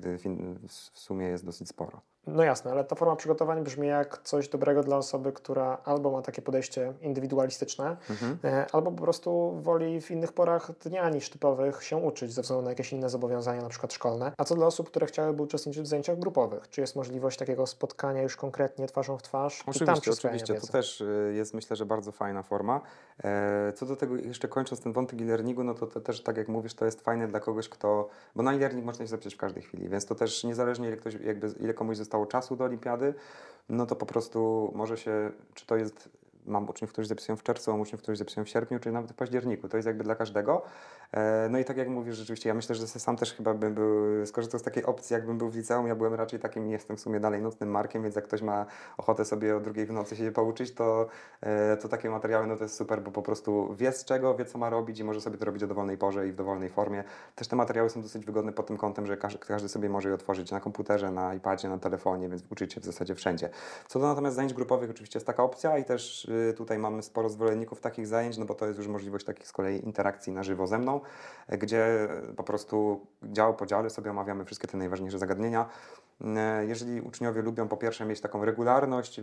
w sumie jest dosyć sporo. No jasne, ale ta forma przygotowań brzmi jak coś dobrego dla osoby, która albo ma takie podejście indywidualistyczne, mhm. E, albo po prostu woli w innych porach dnia niż typowych się uczyć ze względu na jakieś inne zobowiązania, na przykład szkolne. A co dla osób, które chciałyby uczestniczyć w zajęciach grupowych? Czy jest możliwość takiego spotkania już konkretnie twarzą w twarz? Oczywiście, i tam oczywiście. Wiedzy? To też e, jest myślę, że bardzo fajna forma. E, co do tego, jeszcze kończąc ten wątek e-learningu, no to, to też tak jak mówisz, to jest fajne dla kogoś, kto. Bo na e-learning można się zapisać w każdej chwili, więc to też niezależnie ile, ktoś, jakby, ile komuś zostało zostało czasu do olimpiady, no to po prostu może się, czy to jest mam uczniów, którzy zapisują w czerwcu, mam uczniów, którzy zapisują w sierpniu, czy nawet w październiku. To jest jakby dla każdego. E, no i tak jak mówisz, rzeczywiście, ja myślę, że sam też chyba bym był, skorzystał z takiej opcji, jakbym był w liceum, ja byłem raczej takim, jestem w sumie dalej nocnym markiem, więc jak ktoś ma ochotę sobie o drugiej w nocy się pouczyć, to, e, to takie materiały, no to jest super, bo po prostu wie z czego, wie co ma robić i może sobie to robić o dowolnej porze i w dowolnej formie. Też te materiały są dosyć wygodne pod tym kątem, że każdy, każdy sobie może je otworzyć na komputerze, na iPadzie, na telefonie, więc uczyć się w zasadzie wszędzie. Co do natomiast zajęć grupowych, oczywiście jest taka opcja i też Y, tutaj mamy sporo zwolenników takich zajęć, no bo to jest już możliwość takich z kolei interakcji na żywo ze mną, y, gdzie y, po prostu dział po dziale sobie omawiamy wszystkie te najważniejsze zagadnienia. E, jeżeli uczniowie lubią po pierwsze mieć taką regularność i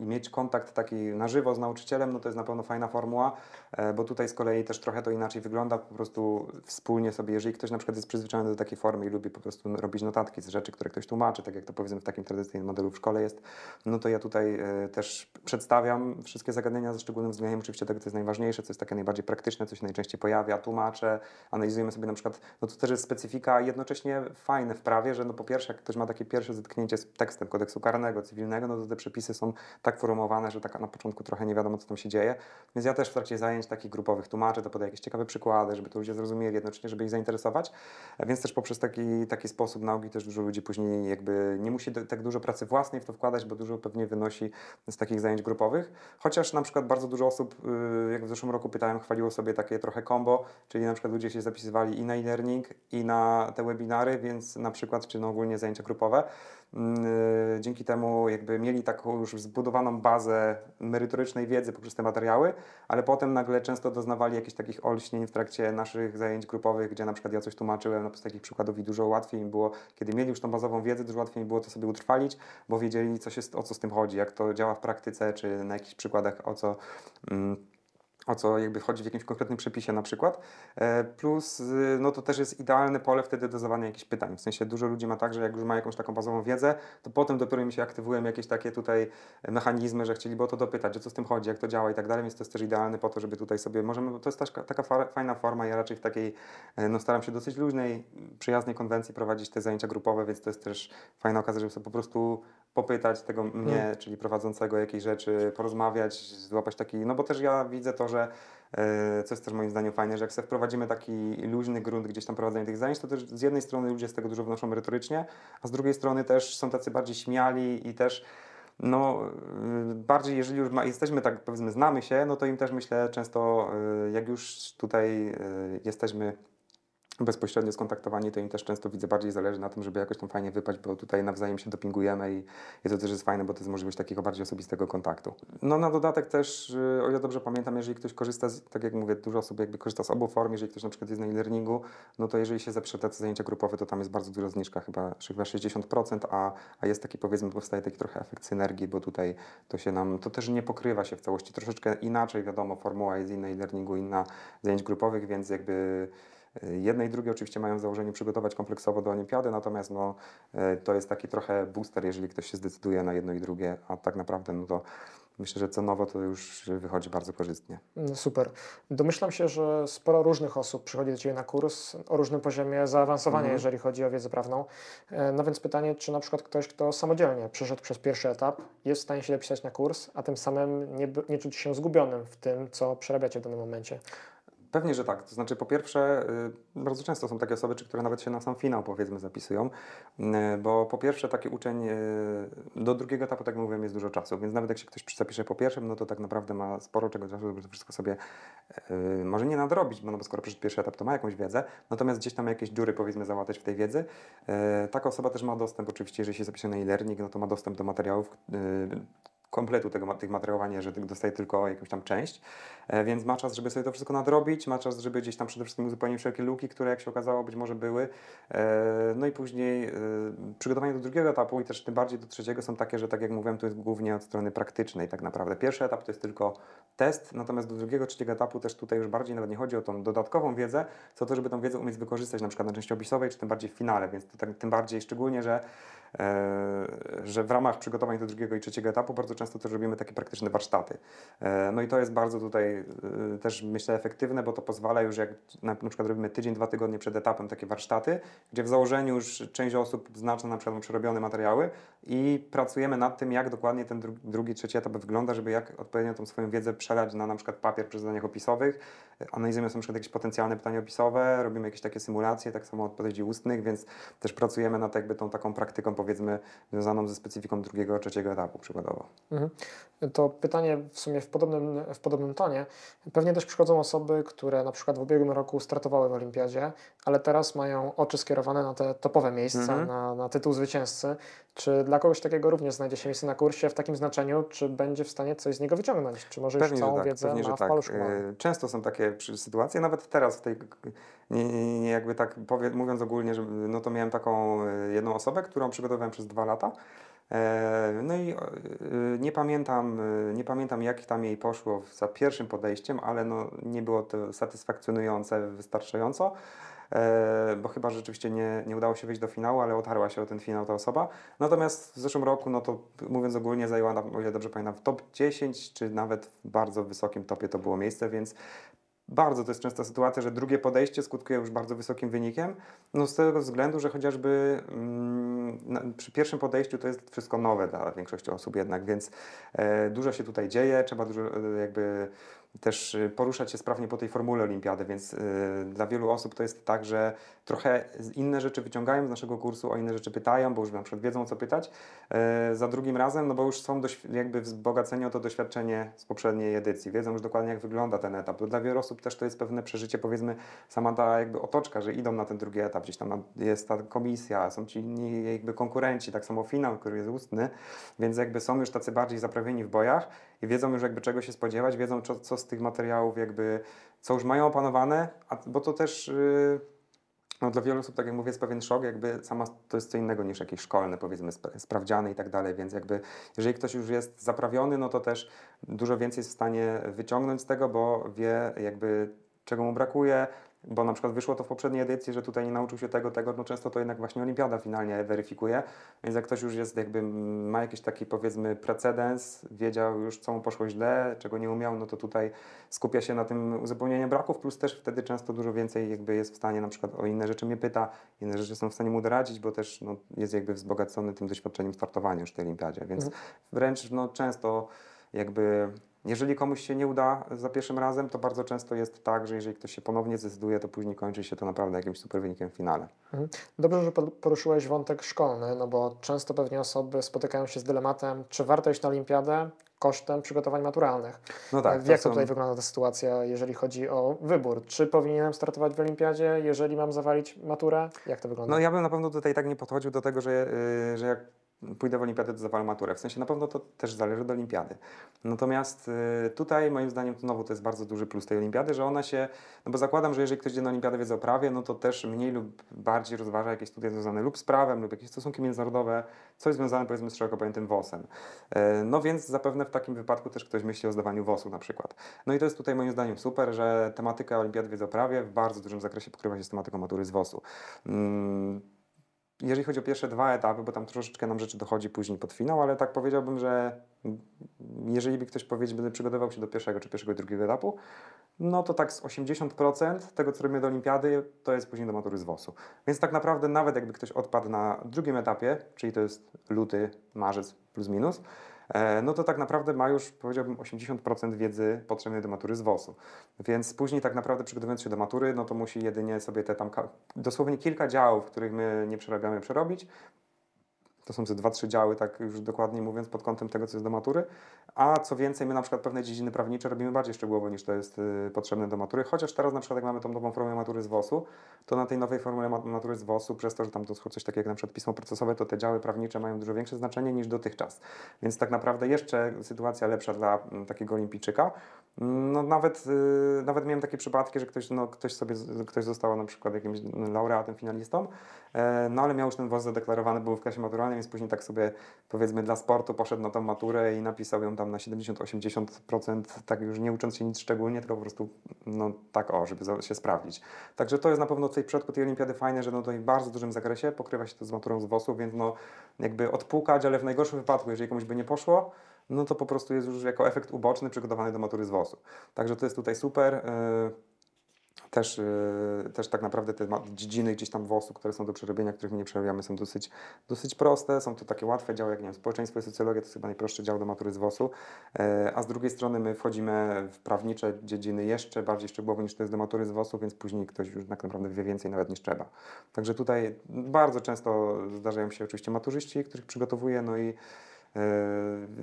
mieć kontakt taki na żywo z nauczycielem, no to jest na pewno fajna formuła, e, bo tutaj z kolei też trochę to inaczej wygląda, po prostu wspólnie sobie, jeżeli ktoś na przykład jest przyzwyczajony do takiej formy i lubi po prostu robić notatki z rzeczy, które ktoś tłumaczy, tak jak to powiedzmy w takim tradycyjnym modelu w szkole jest, no to ja tutaj e, też przedstawiam wszystkie zagadnienia ze szczególnym względem oczywiście tego, co jest najważniejsze, co jest takie najbardziej praktyczne, co się najczęściej pojawia, tłumaczę, analizujemy sobie na przykład, no to też jest specyfika jednocześnie fajne w prawie, że no po pierwsze, jak ktoś ma taki takie pierwsze zetknięcie z tekstem kodeksu karnego, cywilnego, no to te przepisy są tak formowane, że tak na początku trochę nie wiadomo, co tam się dzieje. Więc ja też w trakcie zajęć takich grupowych tłumaczę, to podaję jakieś ciekawe przykłady, żeby to ludzie zrozumieli, jednocześnie, żeby ich zainteresować. E, więc też poprzez taki, taki sposób nauki też dużo ludzi później jakby nie musi do, tak dużo pracy własnej w to wkładać, bo dużo pewnie wynosi z takich zajęć grupowych. Chociaż na przykład bardzo dużo osób, y, jak w zeszłym roku pytałem, chwaliło sobie takie trochę combo, czyli na przykład ludzie się zapisywali i na e-learning, i na te webinary, więc na przykład, czy no ogólnie zajęcia grupowe grupowe. Mm, y, dzięki temu jakby mieli taką już zbudowaną bazę merytorycznej wiedzy poprzez te materiały, ale potem nagle często doznawali jakichś takich olśnień w trakcie naszych zajęć grupowych, gdzie na przykład ja coś tłumaczyłem na no podstawie takich przykładów i dużo łatwiej im było, kiedy mieli już tą bazową wiedzę, dużo łatwiej im było to sobie utrwalić, bo wiedzieli co się, o co z tym chodzi, jak to działa w praktyce, czy na jakichś przykładach o co... Mm, o co jakby wchodzi w jakimś konkretnym przepisie na przykład. E, plus y, no to też jest idealne pole wtedy do zadawania jakichś pytań. W sensie dużo ludzi ma tak, że jak już ma jakąś taką bazową wiedzę, to potem dopiero mi się aktywują jakieś takie tutaj mechanizmy, że chcieliby o to dopytać, o co z tym chodzi, jak to działa i tak dalej, więc to jest też idealne po to, żeby tutaj sobie możemy, to jest taka, taka fajna forma, ja raczej w takiej, e, no staram się dosyć luźnej, przyjaznej konwencji prowadzić te zajęcia grupowe, więc to jest też fajna okazja, żeby sobie po prostu popytać tego mnie, hmm. czyli prowadzącego jakiejś rzeczy, porozmawiać, złapać taki, no bo też ja widzę to, że e, co jest też moim zdaniem fajne, że jak sobie wprowadzimy taki luźny grunt gdzieś tam prowadzenia tych zajęć, to też z jednej strony ludzie z tego dużo wnoszą merytorycznie, a z drugiej strony też są tacy bardziej śmiali i też no y, bardziej jeżeli już ma, jesteśmy tak powiedzmy znamy się, no to im też myślę często y, jak już tutaj y, jesteśmy bezpośrednio skontaktowani, to im też często widzę bardziej zależy na tym, żeby jakoś tam fajnie wypaść, bo tutaj nawzajem się dopingujemy i, i to też jest fajne, bo to jest możliwość takiego bardziej osobistego kontaktu. No na dodatek też, y, o ile ja dobrze pamiętam, jeżeli ktoś korzysta, z, tak jak mówię, dużo osób jakby korzysta z obu form, jeżeli ktoś na przykład jest na e-learningu, no to jeżeli się zaprze te zajęcia grupowe, to tam jest bardzo duża zniżka, chyba, chyba 60%, a, a jest taki powiedzmy, powstaje taki trochę efekt synergii, bo tutaj to się nam, to też nie pokrywa się w całości, troszeczkę inaczej wiadomo, formuła jest inna e-learningu, inna zajęć grupowych, więc jakby Jedne i drugie oczywiście mają w założeniu przygotować kompleksowo do olimpiady, natomiast no, e, to jest taki trochę booster, jeżeli ktoś się zdecyduje na jedno i drugie, a tak naprawdę no to myślę, że cenowo to już wychodzi bardzo korzystnie. No, super. Domyślam się, że sporo różnych osób przychodzi do Ciebie na kurs o różnym poziomie zaawansowania, mhm. jeżeli chodzi o wiedzę prawną. E, no więc pytanie, czy na przykład ktoś, kto samodzielnie przeszedł przez pierwszy etap, jest w stanie się dopisać na kurs, a tym samym nie, nie czuć się zgubionym w tym, co przerabiacie w danym momencie? Pewnie, że tak. To znaczy, po pierwsze, y, bardzo często są takie osoby, które nawet się na sam finał, powiedzmy, zapisują, y, bo po pierwsze, taki uczeń y, do drugiego etapu, tak jak mówiłem, jest dużo czasu, więc nawet jak się ktoś zapisze po pierwszym, no to tak naprawdę ma sporo czego czasu, żeby to wszystko sobie może nie nadrobić, no bo skoro przyszedł pierwszy etap, to ma jakąś wiedzę, natomiast gdzieś tam jakieś dziury, powiedzmy, załatać w tej wiedzy. Taka osoba też ma dostęp, oczywiście, jeżeli się zapisze na e-learning, no to ma dostęp do materiałów, kompletu tego, tych materiałów, nie, że dostaje tylko jakąś tam część, e, więc ma czas, żeby sobie to wszystko nadrobić, ma czas, żeby gdzieś tam przede wszystkim uzupełnić wszelkie luki, które jak się okazało być może były, e, no i później e, przygotowanie do drugiego etapu i też tym bardziej do trzeciego są takie, że tak jak mówiłem, to jest głównie od strony praktycznej tak naprawdę. Pierwszy etap to jest tylko test, natomiast do drugiego, trzeciego etapu też tutaj już bardziej nawet nie chodzi o tą dodatkową wiedzę, co to, żeby tą wiedzę umieć wykorzystać na przykład na części opisowej, czy tym bardziej w finale, więc to tak, tym bardziej szczególnie, że E, że w ramach przygotowań do drugiego i trzeciego etapu bardzo często też robimy takie praktyczne warsztaty. E, no i to jest bardzo tutaj e, też myślę efektywne, bo to pozwala już jak na, przykład robimy tydzień, dwa tygodnie przed etapem takie warsztaty, gdzie w założeniu już część osób znaczna na przykład przerobione materiały i pracujemy nad tym, jak dokładnie ten drugi, trzeci etap wygląda, żeby jak odpowiednio tą swoją wiedzę przelać na na przykład papier przy zadaniach opisowych, analizujemy na przykład jakieś potencjalne pytania opisowe, robimy jakieś takie symulacje, tak samo odpowiedzi ustnych, więc też pracujemy nad jakby tą taką praktyką powiedzmy związaną ze specyfiką drugiego, trzeciego etapu przykładowo. Mhm. To pytanie w sumie w podobnym, w podobnym tonie. Pewnie też przychodzą osoby, które na przykład w ubiegłym roku startowały w Olimpiadzie, ale teraz mają oczy skierowane na te topowe miejsca, mhm. na, na tytuł zwycięzcy. Czy dla kogoś takiego również znajdzie się miejsce na kursie w takim znaczeniu, czy będzie w stanie coś z niego wyciągnąć? Czy może pewnie, już całą tak, wiedzę pewnie, ma w tak. e, Często są takie sytuacje, nawet teraz w tej, nie, jakby tak powie, mówiąc ogólnie, że no to miałem taką e, jedną osobę, którą przygotowałem przygotowywałem przez dwa lata. E, no i e, nie pamiętam, e, nie pamiętam jak tam jej poszło za pierwszym podejściem, ale no, nie było to satysfakcjonujące wystarczająco, bo chyba rzeczywiście nie, nie udało się wejść do finału, ale otarła się o ten finał ta osoba. Natomiast w zeszłym roku, no to mówiąc ogólnie, zajęła, o ile dobrze pamiętam, w top 10, czy nawet w bardzo wysokim topie to było miejsce, więc bardzo to jest częsta sytuacja, że drugie podejście skutkuje już bardzo wysokim wynikiem, no z tego względu, że chociażby mm, przy pierwszym podejściu to jest wszystko nowe dla większości osób jednak, więc e, dużo się tutaj dzieje, trzeba dużo e, jakby też y, poruszać się sprawnie po tej formule olimpiady, więc y, dla wielu osób to jest tak, że trochę inne rzeczy wyciągają z naszego kursu, o inne rzeczy pytają, bo już na przykład wiedzą, co pytać. Y, za drugim razem, no bo już są jakby wzbogaceni o to doświadczenie z poprzedniej edycji, wiedzą już dokładnie, jak wygląda ten etap. Bo dla wielu osób też to jest pewne przeżycie, powiedzmy, sama ta jakby otoczka, że idą na ten drugi etap, gdzieś tam jest ta komisja, są ci inni jakby konkurenci, tak samo finał, który jest ustny, więc jakby są już tacy bardziej zaprawieni w bojach i wiedzą już jakby czego się spodziewać, wiedzą co, co z tych materiałów jakby, co już mają opanowane, a, bo to też... Yy, no dla wielu osób, tak jak mówię, jest pewien szok, jakby sama to jest co innego niż jakieś szkolne, powiedzmy, sprawdziane i tak dalej, więc jakby jeżeli ktoś już jest zaprawiony, no to też dużo więcej jest w stanie wyciągnąć z tego, bo wie jakby czego mu brakuje, bo na przykład wyszło to w poprzedniej edycji, że tutaj nie nauczył się tego, tego, no często to jednak właśnie olimpiada finalnie weryfikuje, więc jak ktoś już jest jakby, ma jakiś taki powiedzmy precedens, wiedział już co mu poszło źle, czego nie umiał, no to tutaj skupia się na tym uzupełnieniu braków, plus też wtedy często dużo więcej jakby jest w stanie na przykład o inne rzeczy mnie pyta, inne rzeczy są w stanie mu doradzić, bo też no, jest jakby wzbogacony tym doświadczeniem startowania już w tej olimpiadzie, więc mhm. wręcz no, często jakby jeżeli komuś się nie uda za pierwszym razem, to bardzo często jest tak, że jeżeli ktoś się ponownie zdecyduje, to później kończy się to naprawdę jakimś super wynikiem w finale. Mhm. Dobrze, że poruszyłeś wątek szkolny, no bo często pewnie osoby spotykają się z dylematem, czy warto iść na olimpiadę kosztem przygotowań maturalnych. No tak, e, Jak to są... tutaj wygląda ta sytuacja, jeżeli chodzi o wybór? Czy powinienem startować w olimpiadzie, jeżeli mam zawalić maturę? Jak to wygląda? No ja bym na pewno tutaj tak nie podchodził do tego, że, y, że jak pójdę w olimpiadę, to zawalę maturę. W sensie na pewno to też zależy od olimpiady. Natomiast y, tutaj moim zdaniem to znowu to jest bardzo duży plus tej olimpiady, że ona się, no bo zakładam, że jeżeli ktoś idzie na olimpiadę wiedzy o prawie, no to też mniej lub bardziej rozważa jakieś studia związane lub z prawem, lub jakieś stosunki międzynarodowe, coś związane powiedzmy z szeroko pojętym WOS-em. Y, no więc zapewne w takim wypadku też ktoś myśli o zdawaniu WOS-u na przykład. No i to jest tutaj moim zdaniem super, że tematyka olimpiady wiedzy o prawie w bardzo dużym zakresie pokrywa się z tematyką matury z WOS-u. Mm, jeżeli chodzi o pierwsze dwa etapy, bo tam troszeczkę nam rzeczy dochodzi później pod finał, ale tak powiedziałbym, że jeżeli by ktoś powiedział, będę przygotował się do pierwszego czy pierwszego i drugiego etapu, no to tak z 80% tego, co robimy do olimpiady, to jest później do matury z WOS-u. Więc tak naprawdę nawet jakby ktoś odpadł na drugim etapie, czyli to jest luty, marzec plus minus, E, no to tak naprawdę ma już, powiedziałbym, 80% wiedzy potrzebnej do matury z WOS-u. Więc później tak naprawdę przygotowując się do matury, no to musi jedynie sobie te tam dosłownie kilka działów, których my nie przerabiamy, przerobić, to są te dwa, trzy działy, tak już dokładnie mówiąc, pod kątem tego, co jest do matury. A co więcej, my na przykład pewne dziedziny prawnicze robimy bardziej szczegółowo niż to jest y, potrzebne do matury. Chociaż teraz na przykład jak mamy tą nową formę matury z WOS-u, to na tej nowej formule matury z WOS-u, przez to, że tam to coś takiego jak na przykład pismo procesowe, to te działy prawnicze mają dużo większe znaczenie niż dotychczas. Więc tak naprawdę jeszcze sytuacja lepsza dla mm, takiego olimpijczyka. Mm, no nawet, y, nawet miałem takie przypadki, że ktoś, no, ktoś sobie, ktoś został na przykład jakimś laureatem, finalistą, e, no ale miał już ten WOS zadeklarowany, był w klasie maturalnej, koniec później tak sobie powiedzmy dla sportu poszedł na tą maturę i napisał ją tam na 70-80%, tak już nie ucząc się nic szczególnie, tylko po prostu no tak o, żeby się sprawdzić. Także to jest na pewno tutaj w przypadku tej olimpiady fajne, że no to w bardzo dużym zakresie pokrywa się to z maturą z WOS-u, więc no jakby odpukać, ale w najgorszym wypadku, jeżeli komuś by nie poszło, no to po prostu jest już jako efekt uboczny przygotowany do matury z WOS-u. Także to jest tutaj super. Yy też, y, też tak naprawdę te dziedziny gdzieś tam wosu, które są do przerobienia, których my nie przerabiamy, są dosyć, dosyć proste. Są to takie łatwe działy, jak nie wiem, społeczeństwo i socjologia, to jest chyba najprostszy dział do matury z WOS-u. E, a z drugiej strony my wchodzimy w prawnicze dziedziny jeszcze bardziej szczegółowo niż to jest do matury z WOS-u, więc później ktoś już tak naprawdę wie więcej nawet niż trzeba. Także tutaj bardzo często zdarzają się oczywiście maturzyści, których przygotowuję, no i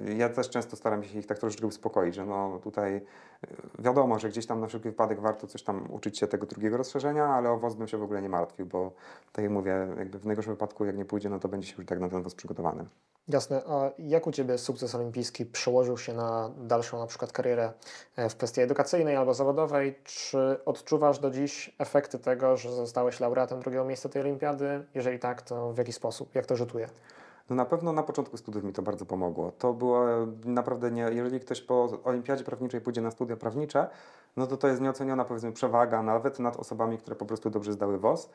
Yy, ja też często staram się ich tak troszeczkę uspokoić, że no tutaj yy, wiadomo, że gdzieś tam na wszelki wypadek warto coś tam uczyć się tego drugiego rozszerzenia, ale o wóz bym się w ogóle nie martwił, bo tak jak mówię, jakby w najgorszym wypadku jak nie pójdzie, no to będzie się już tak na ten wóz przygotowany. Jasne. A jak u Ciebie sukces olimpijski przełożył się na dalszą na przykład karierę e, w kwestii edukacyjnej albo zawodowej? Czy odczuwasz do dziś efekty tego, że zostałeś laureatem drugiego miejsca tej olimpiady? Jeżeli tak, to w jaki sposób? Jak to rzutuje? No na pewno na początku studiów mi to bardzo pomogło. To było e, naprawdę, nie, jeżeli ktoś po olimpiadzie prawniczej pójdzie na studia prawnicze, no to to jest nieoceniona powiedzmy przewaga nawet nad osobami, które po prostu dobrze zdały WOS.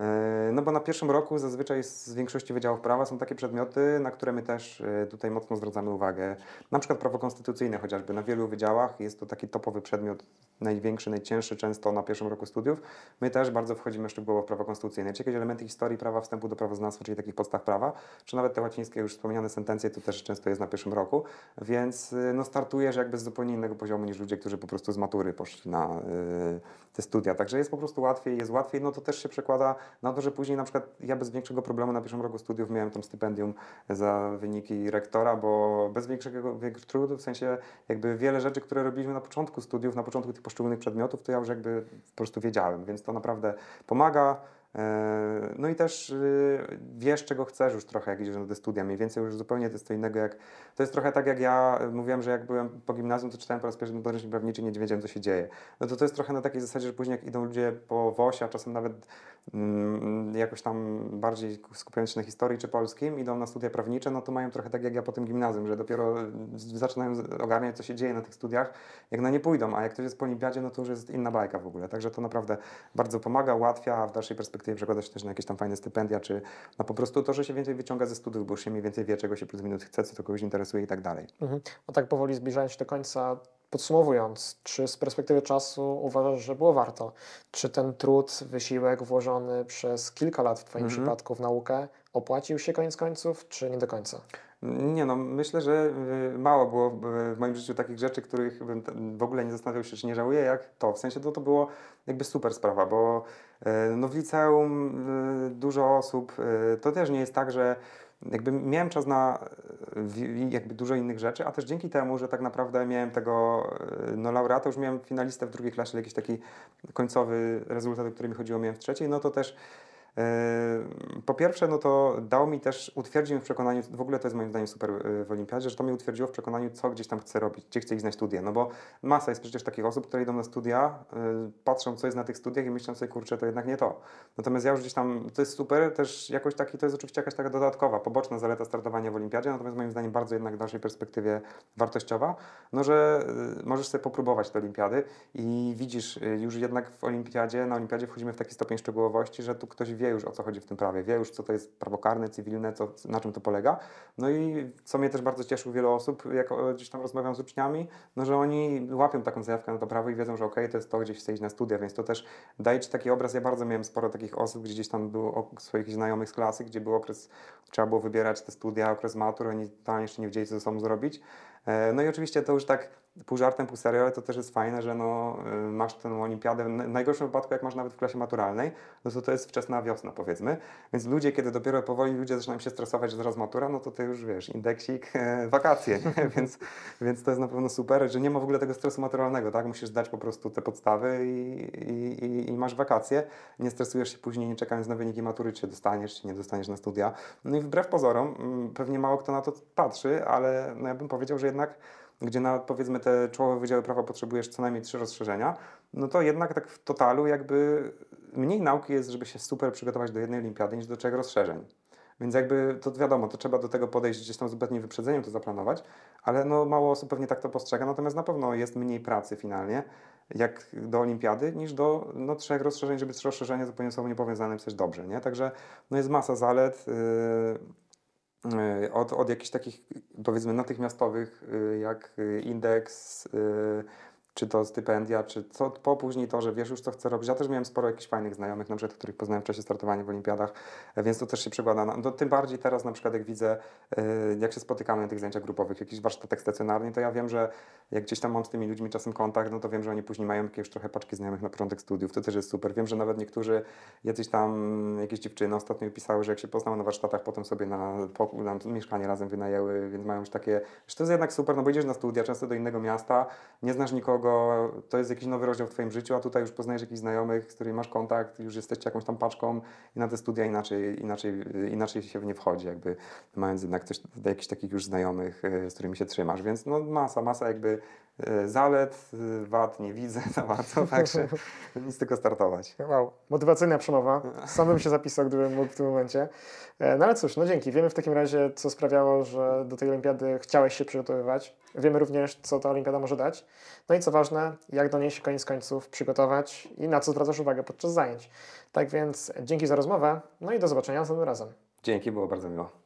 E, no bo na pierwszym roku zazwyczaj z większości wydziałów prawa są takie przedmioty, na które my też e, tutaj mocno zwracamy uwagę. Na przykład prawo konstytucyjne chociażby. Na wielu wydziałach jest to taki topowy przedmiot, największy, najcięższy często na pierwszym roku studiów. My też bardzo wchodzimy szczegółowo w prawo konstytucyjne. Czy jakieś elementy historii prawa, wstępu do prawoznawstwa, czyli takich podstaw prawa, czy nawet te łacińskie już wspomniane sentencje, to też często jest na pierwszym roku. Więc e, no, startujesz jakby z zupełnie innego poziomu niż ludzie, którzy po prostu z matury poszli na te studia. Także jest po prostu łatwiej, jest łatwiej. No to też się przekłada na to, że później na przykład ja bez większego problemu na pierwszym roku studiów miałem tam stypendium za wyniki rektora, bo bez większego trudu, w sensie jakby wiele rzeczy, które robiliśmy na początku studiów, na początku tych poszczególnych przedmiotów, to ja już jakby po prostu wiedziałem, więc to naprawdę pomaga. E, no i też y, wiesz, czego chcesz już trochę, jak idziesz na te studia, mniej więcej już zupełnie to jest to innego. Jak, to jest trochę tak, jak ja mówiłem, że jak byłem po gimnazjum, to czytałem po raz pierwszy podręcznik prawniczy i nie wiedziałem, co się dzieje. No to to jest trochę na takiej zasadzie, że później jak idą ludzie po WOŚ, a czasem nawet mm, jakoś tam bardziej skupiając się na historii czy polskim, idą na studia prawnicze, no to mają trochę tak, jak ja po tym gimnazjum, że dopiero zaczynają ogarniać, co się dzieje na tych studiach, jak na nie pójdą, a jak ktoś jest po olimpiadzie, no to już jest inna bajka w ogóle. Także to naprawdę bardzo pomaga, ułatwia, w dalszej perspektywie perspektywie przekłada się też na jakieś tam fajne stypendia, czy na no po prostu to, że się więcej wyciąga ze studiów, bo już się mniej więcej wie, czego się plus minut chce, co to kogoś interesuje i tak dalej. Mhm. No tak powoli zbliżając się do końca, Podsumowując, czy z perspektywy czasu uważasz, że było warto? Czy ten trud, wysiłek włożony przez kilka lat w Twoim mhm. przypadku w naukę opłacił się koniec końców, czy nie do końca? Nie no, myślę, że y, mało było w moim życiu takich rzeczy, których bym w ogóle nie zastanawiał się, czy nie żałuję, jak to. W sensie to, to było jakby super sprawa, bo y, no w liceum y, dużo osób, to też nie jest tak, że jakby miałem czas na jakby dużo innych rzeczy, a też dzięki temu, że tak naprawdę miałem tego no, laureata, już miałem finalistę w drugiej klasie, jakiś taki końcowy rezultat, o który mi chodziło, miałem w trzeciej, no to też Yy, po pierwsze, no to dał mi też, utwierdził mnie w przekonaniu, w ogóle to jest moim zdaniem super yy, w Olimpiadzie, że to mnie utwierdziło w przekonaniu, co gdzieś tam chcę robić, gdzie chcę iść na studia. No bo masa jest przecież takich osób, które idą na studia, yy, patrzą, co jest na tych studiach i myślą sobie, kurczę, to jednak nie to. Natomiast ja już gdzieś tam, to jest super, też jakoś taki, to jest oczywiście jakaś taka dodatkowa, poboczna zaleta startowania w Olimpiadzie, natomiast moim zdaniem bardzo jednak w dalszej perspektywie wartościowa, no że możesz sobie popróbować te Olimpiady i widzisz, już jednak w Olimpiadzie, na Olimpiadzie wchodzimy w taki stopień szczegółowości, że tu ktoś wie, wie już o co chodzi w tym prawie, wie już co to jest prawo karne, cywilne, co, na czym to polega. No i co mnie też bardzo cieszył wielu osób, jak gdzieś tam rozmawiam z uczniami, no że oni łapią taką zajawkę na to prawo i wiedzą, że okej, okay, to jest to, gdzieś chce iść na studia, więc to też daje Ci taki obraz. Ja bardzo miałem sporo takich osób, gdzie gdzieś tam było swoich znajomych z klasy, gdzie był okres, trzeba było wybierać te studia, okres matur, oni totalnie jeszcze nie wiedzieli, co ze sobą zrobić. E, no i oczywiście to już tak pół żartem, pół serio, ale to też jest fajne, że no, e, masz tę olimpiadę. W najgorszym wypadku, jak masz nawet w klasie maturalnej, no to to jest wczesna wiosna, powiedzmy. Więc ludzie, kiedy dopiero powoli ludzie zaczynają się stresować, że zaraz matura, no to ty już wiesz, indeksik, e, wakacje, więc, więc to jest na pewno super, że nie ma w ogóle tego stresu maturalnego, tak? Musisz dać po prostu te podstawy i, i, i, i masz wakacje. Nie stresujesz się później, nie czekając na wyniki matury, czy dostaniesz, czy nie dostaniesz na studia. No i wbrew pozorom, mm, pewnie mało kto na to patrzy, ale no ja bym powiedział, że jednak, gdzie na powiedzmy te czołowe wydziały prawa potrzebujesz co najmniej trzy rozszerzenia, no to jednak tak w totalu jakby mniej nauki jest, żeby się super przygotować do jednej olimpiady niż do trzech rozszerzeń. Więc jakby to wiadomo, to trzeba do tego podejść gdzieś tam z wyprzedzeniem, to zaplanować, ale no mało osób pewnie tak to postrzega, natomiast na pewno jest mniej pracy finalnie, jak do olimpiady, niż do no, trzech rozszerzeń, żeby trzy rozszerzenia zupełnie są niepowiązane przecież dobrze, nie? Także no jest masa zalet, yy, E, od, od jakichś takich powiedzmy natychmiastowych, e, jak e, indeks, czy to stypendia, czy co po później to, że wiesz już co chcę robić. Ja też miałem sporo jakichś fajnych znajomych, na przykład, których poznałem w czasie startowania w olimpiadach, e, więc to też się przekłada. No, tym bardziej teraz na przykład jak widzę, e, jak się spotykamy na tych zajęciach grupowych, jakiś warsztatek stacjonarny, to ja wiem, że jak gdzieś tam mam z tymi ludźmi czasem kontakt, no to wiem, że oni później mają jakieś trochę paczki znajomych na początek studiów, to też jest super. Wiem, że nawet niektórzy, jacyś tam, jakieś dziewczyny ostatnio pisały, że jak się poznały na warsztatach, potem sobie na, na mieszkanie razem wynajęły, więc mają już takie, że to jest jednak super, no bo idziesz na studia, często do innego miasta, nie znasz nikogo, kogo, to jest jakiś nowy rozdział w Twoim życiu, a tutaj już poznajesz jakichś znajomych, z którymi masz kontakt, już jesteście jakąś tam paczką i na te studia inaczej, inaczej, inaczej się w nie wchodzi, jakby mając jednak coś, jakichś takich już znajomych, y, z którymi się trzymasz, więc no masa, masa jakby E, zalet e, wad nie widzę za no, bardzo, także nic tylko startować. Wow, motywacyjna przemowa. Sam bym się zapisał, gdybym mógł w tym momencie. E, no ale cóż, no dzięki. Wiemy w takim razie, co sprawiało, że do tej olimpiady chciałeś się przygotowywać. Wiemy również, co ta olimpiada może dać. No i co ważne, jak do niej się koniec końców przygotować i na co zwracasz uwagę podczas zajęć. Tak więc dzięki za rozmowę, no i do zobaczenia następnym razem. Dzięki, było bardzo miło.